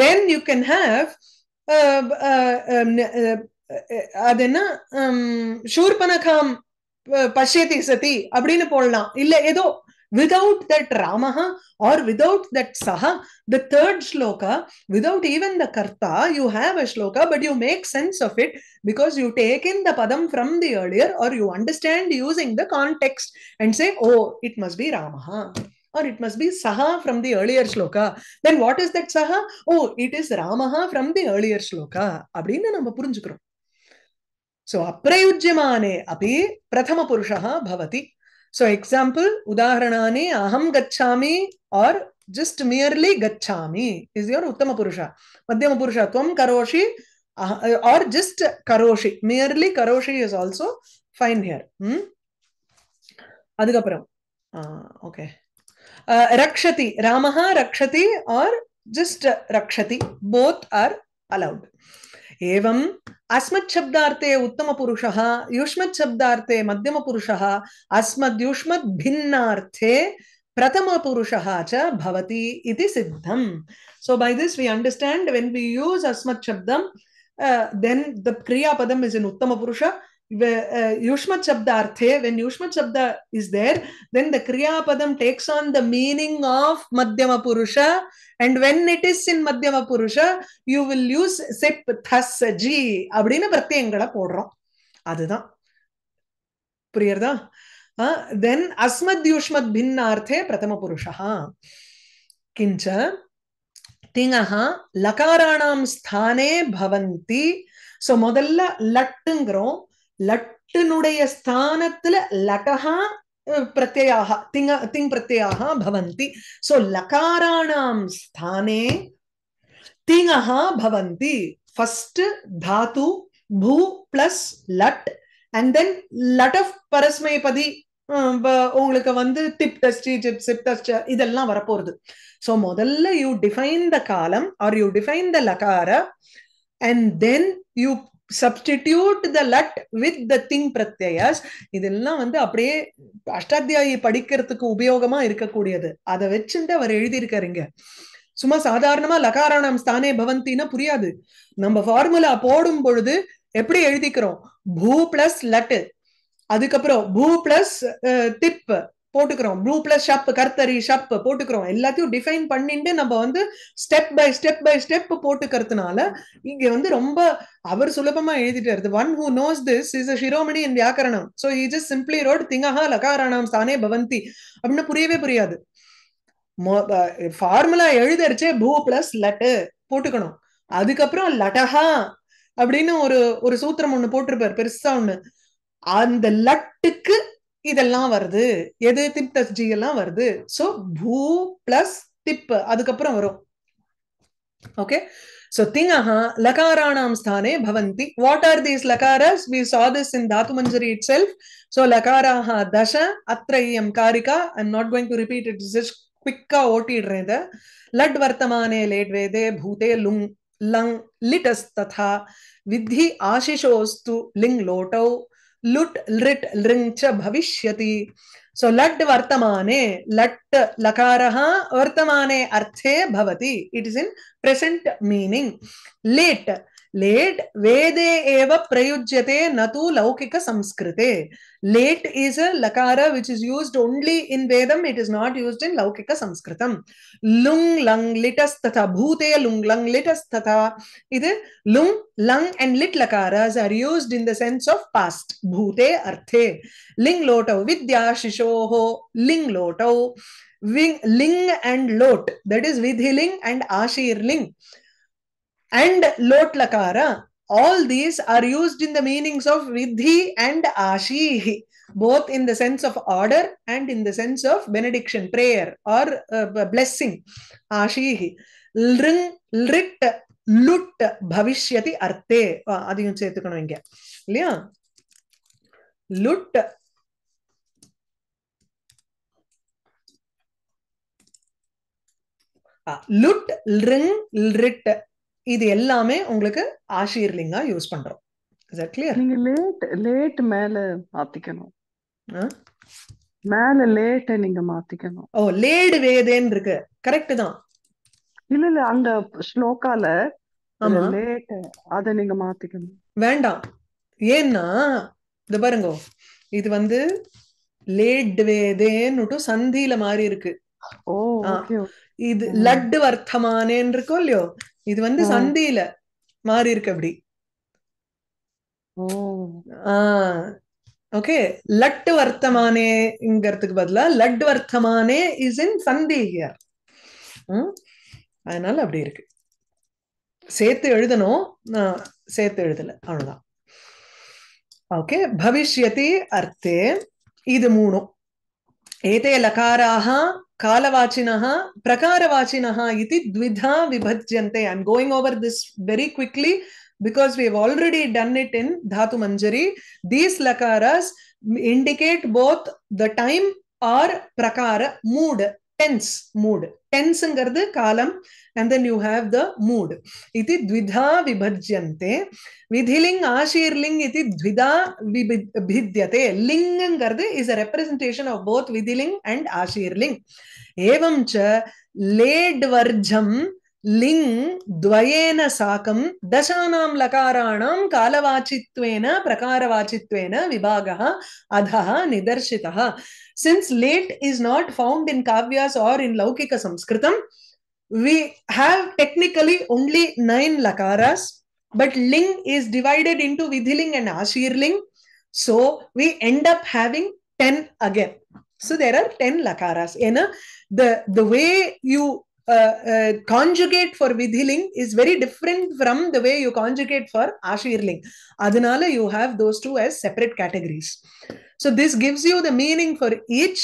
தென் யூ கேன் ஹாவ் அது என்ன ஷூர்பனகாம் பஷ்யதி சதி அப்படின்னு போடலாம் இல்ல ஏதோ without that Ramaha or without that Saha, the third shloka, without even the Karta, you have a shloka, but you make sense of it because you take in the Padam from the earlier or you understand using the context and say, oh, it must be Ramaha. or it must be Saha from the earlier shloka. Then what is that Saha? Oh, it is Ramaha from the earlier shloka. அப்படின்னு நம்ம புரிஞ்சுக்கிறோம் so அப்ரயுஜ்யமானே அப்படி பிரதம புருஷா பவதி so example உதாரணானி அகம் கச்சாமி ஆர் ஜஸ்ட் மியர்லி கச்சாமி இஸ் யுவர் உத்தம புருஷா மத்தியம புருஷா துவம் கரோஷி ஆர் ஜஸ்ட் கரோஷி மியர்லி கரோஷி இஸ் ஆல்சோ ஃபைன் ஹியர் அதுக்கப்புறம் ஓகே रक्षति राम रक्षति और जस्ट रक्षति बोथ आर अलाउड एवम् अस्मच्छब्दार्थे उत्तमपुरुषः युष्मच्छब्दार्थे मध्यमपुरुषः अस्मद्युष्मद्भिन्नार्थे प्रथमपुरुषः च भवति इति सिद्धम् so by this we understand when we use asmat shabdam then the kriyapadam is in uttamapurusha Yushma Shabda Arthe, when Yushma Shabda is there, then the Kriya Padam takes on the meaning of Madhyama Purusha. And when it is in Madhyama Purusha, you will use Sip Thas Ji. அப்படின்னு பிரத்யங்களை போடுறோம் அதுதான் புரியுறதா தென் அஸ்மத் யூஷ்மத் பின்னார்த்தே பிரதம புருஷா கிஞ்ச திங்கஹ லகாராணாம் ஸ்தானே பவந்தி so முதல்ல லட்டுங்கிறோம் லட்டுனுடைய ஸ்தானத்துல லகஹா பிரத்யாக திங்க திங் பிரத்யாக பவந்தி சோ லகாராணாம் ஸ்தானே திங்கஹா பவந்தி first dhatu bhu plus lat and then lat of parasmaipadi உங்களுக்கு வந்து டிப் டஸ்டி ஜிப் சிப் டஸ்ட் இதெல்லாம் வரப்போறது ஸோ முதல்ல you define the kalam or you define the lakara and then you substitute the lat with the thing pratyayas இதெல்லாம் வந்து அப்படியே அஷ்டாத்தியாயி படிக்கிறதுக்கு உபயோகமா இருக்கக்கூடியது அதை வச்சுட்டு அவர் எழுதியிருக்காருங்க சும்மா சாதாரணமா லகாராணம் ஸ்தானே பவந்தின்னா புரியாது நம்ம ஃபார்முலா போடும் பொழுது எப்படி எழுதிக்கிறோம் பூ பிளஸ் லட்டு அதுக்கப்புறம் பூ பிளஸ் திப்பு போட்டுக்கிறோம் ப்ளூ பிளஸ் ஷப் கர்த்தரி ஷப் போட்டுக்கிறோம் எல்லாத்தையும் டிஃபைன் பண்ணிட்டு நம்ம வந்து step by step by step போட்டுக்கிறதுனால இங்க வந்து ரொம்ப அவர் சுலபமா எழுதிட்டு one who knows this is a shiromani in vyakaranam so is is simply wrote திங்கஹா லகாராணாம் ஸ்தானே பவந்தி அப்படின்னு புரியவே புரியாது ஃபார்முலா எழுதரிச்சே பூ பிளஸ் லட்டு போட்டுக்கணும் அதுக்கப்புறம் லட்டஹா அப்படின்னு ஒரு ஒரு சூத்திரம் ஒண்ணு போட்டிருப்பாரு பெருசா ஒண்ணு அந்த லட்டுக்கு இதெல்லாம் வருது எது திப் ஜி எல்லாம் வருது சோ பூ பிளஸ் திப்பு அதுக்கப்புறம் வரும் ஓகே சோ திங்கஹ லகாராணாம் ஸ்தானே பவந்தி what are these lakaras we saw this in Dhatu Manjari itself so லகாராக தச அத்ரையம் காரிகா I am not going to repeat it is குவிக்கா ஓட்டிடுறேன் இதை லட் வர்த்தமானே லேட் வேதே பூதே லுங் லங் லிட்டஸ் ததா வித்தி ஆசிஷோஸ்து லிங் லோட்டோ लुट लृट लृंच भविष्यति सो so, वर्तमाने लट् लकारः वर्तमाने अर्थे भवति it is in present meaning लेट् लेट वेदे एव प्रयुज्यते न तो लौकिक संस्कृते late is a lakara which is used only in vedam it is not used in laukika Sanskrit लुंग लंग लिटस तथा भूते लुंग लंग लिटस तथा इद लुंग लंग एंड लिट lakara are used in the sense of past भूते अर्थे लिंग लोट विद्या शिशो लिंग लोट लिंग एंड लोट दट इज विधि लिंग एंड आशीर्लिंग and lot lakara all these are used in the meanings of riddhi and ashi both in the sense of order and in the sense of benediction prayer or uh, blessing ashihi lring lit லுட் பவிஷ்யதி அர்த்தே அதையும் சேர்த்துக்கணும் இங்க இல்லையா லுட் லுட் லிரிங் லிரிட் இது எல்லாமே உங்களுக்கு ஆஷீர்லிங்கா யூஸ் பண்றோம் கிளியர் நீங்க லேட் லேட் மேல மாத்திக்கணும் மேல லேட் நீங்க மாத்திக்கணும் ஓ லேடு வேதேன்னு இருக்கு கரெக்ட் தான் இல்ல இல்ல அந்த ஸ்லோக்கால லேட் அத நீங்க மாத்திக்கணும் வேண்டாம் ஏன்னா இது பாருங்க இது வந்து லேட் வேதேன்னு சந்தியில மாறி இருக்கு ஓ இது லட்டு வர்த்தமானேன்னு இருக்கோ இல்லையோ இது வந்து சந்தையில மாறி இருக்கு அப்படி ஓகே லட்டு வர்த்தமானேங்கிறதுக்கு பதிலா லட் வர்த்தமானே இஸ் இன் சந்தேகியார் அதனால அப்படி இருக்கு சேர்த்து எழுதணும் சேர்த்து எழுதல அவ்வளவுதான் ஓகே பவிஷ்யதி அர்த்தே இது மூணும் ஏதே லகாராக कालवाचिन प्रकारवाचिन द्विधा विभज्यंते I'm going over this very quickly because we have already done it in Dhatu Manjari these lakara indicate both the time or prakara mood tense mood tense ங்கிறது காலம் and then you have the mood இது द्विधा விபஜ்யந்தே விதிலிங் ஆஷீர்லிங் இது द्विधा விபித்யதே லிங்ங்கிறது is a representation of both விதிலிங் and ஆஷீர்லிங் एवं च led वर्जम् लिङ् द्वयेन साकं दशानां लकाराणां कालवाचित्वेन प्रकारवाचित्वेन विभागः अधः निदर्शितः since let is not found in kavyas or in लौकिकसंस्कृतं we have technically only nine lakaras but ling is divided into vidhiling and ashirling so we end up having 10 again so there are 10 lakaras in a, the the way you Uh, uh, conjugate for vidhiling is very different from the way you conjugate for ashirling. Adhanala, you have those two as separate categories. So this gives you the meaning for each.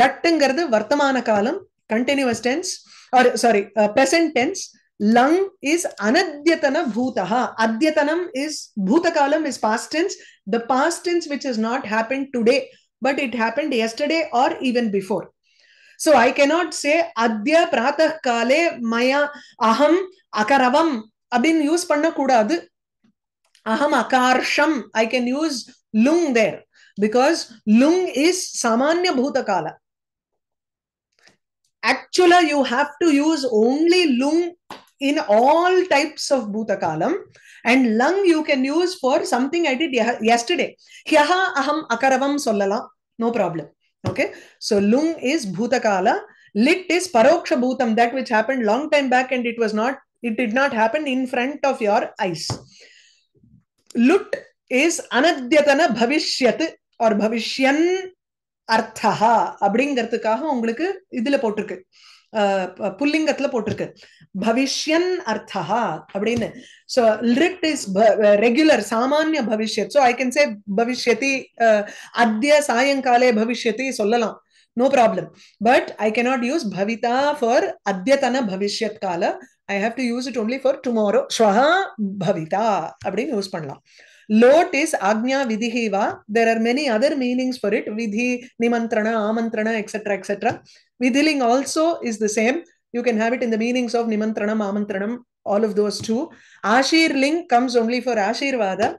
Lattangarthu vartamana kalam, continuous tense, or sorry, uh, present tense. Lung is anadyatana bhutaha. Adyatanam is, bhutakalam is past tense. The past tense which has not happened today, but it happened yesterday or even before. So I cannot say अद्य प्रातः काले मया अहम அகரவம் அப்படின்னு use பண்ணக்கூடாது அகம் அகார்ஷம் I can use lung there because lung is சாமானிய பூதகால actually you have to use only lung in all types of bhutakalam and lung you can use for something i did yesterday yaha aham akaravam sollala no problem Okay, so lung is bhutakala, lit is paroksha bhutam, that which happened long time back and it was not, it did not happen in front of your eyes. Lut is anadyatana bhavishyat or bhavishyan அர்த்தா அப்படிங்கிறதுக்காக ungalku idile போட்டிருக்கு புல்லிங்கத்துல போட்டிருக்கு பவிஷ்யன் அர்த்தா அப்படின்னு regular சாமானிய பவிஷ்யத் so I can say பவிஷ்யதி அத்திய சாயங்காலே பவிஷ்யதி சொல்லலாம் no problem but I cannot use bhavita for அத்தியதன பவிஷ்யத் கால I have to use it only for tomorrow ஸ்வஹா பவிதா அப்படின்னு யூஸ் பண்ணலாம் Lot is Agnya Vidhi There are many other meanings for it. Vidhi, Nimantrana, Amantrana, etc. etc. Vidhiling also is the same. You can have it in the meanings of Nimantranam, Amantranam, all of those two. Ashirling comes only for Ashirvada.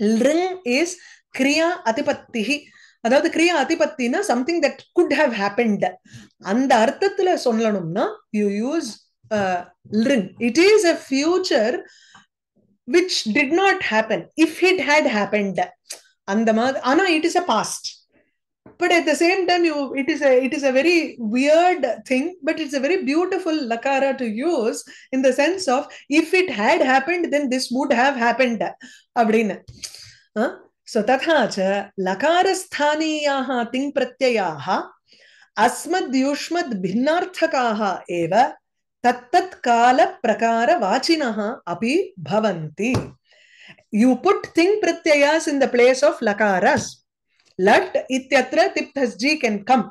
Lring is Kriya Atipattihi. அதாவது Kriya அதிபத்தினா something that could have happened அந்த அர்த்தத்துல சொல்லணும்னா you you use it uh, It is a future which did not happen if it had happened and the ano it is a past but at the same time you it is a it is a very weird thing but it's a very beautiful lakara to use in the sense of if it had happened then this would have happened அப்படின்னு so तथा च लकारस्थानीयाः तिङ्प्रत्ययाः अस्मद्यूष्मद्भिन्नार्थकाः eva. तत्तत्कालप्रकारवाचिनः अपि भवन्ति you put thing pratyayas in the place of lakaras लट् इत्यत्र तिप् तस्जी can come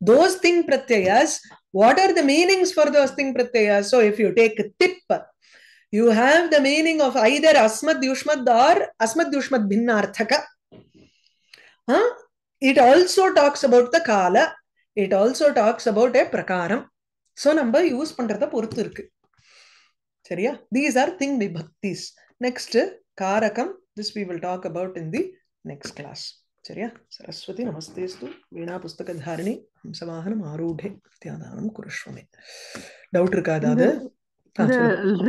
those thing pratyayas what are the meanings for those thing pratyayas so if you take tip you have the meaning of either asmad yushmad or asmad yushmad bhinnarthaka huh? it also talks about the kala it also talks about a prakaram ஸோ நம்ம use பண்றத பொறுத்து இருக்கு சரியா these are thing vibhaktis next karakam this we will talk about in the next class சரியா சரஸ்வதி நமஸ்தேஸ்து வீணா புஸ்தக Dharani ஹம்சவாகனம் ஆரூடே தியாதானம் குருஷ்வமே doubt இருக்கா அதாவது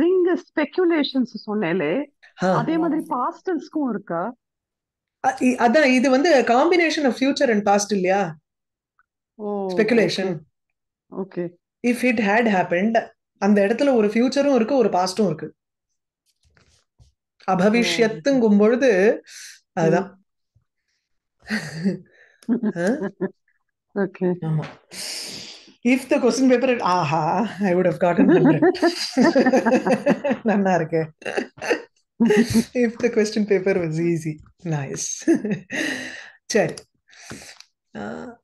ரிங் ஸ்பெகுலேஷன்ஸ் சொன்னேலே அதே மாதிரி பாஸ்டல்ஸ்க்கும் இருக்கா அதான் இது வந்து combination of future and past இல்லையா speculation okay if it had happened அந்த இடத்துல ஒரு ஃபியூச்சரும் இருக்கு ஒரு பாஸ்டும் இருக்கு அபவிஷ்யத்துங்கும் பொழுது அதுதான் ஆமா இஃப் த கொஸ்டின் பேப்பர் ஆஹா ஐ வுட் ஹவ் காட்டன் நல்லா இருக்கு if the question paper was easy nice சரி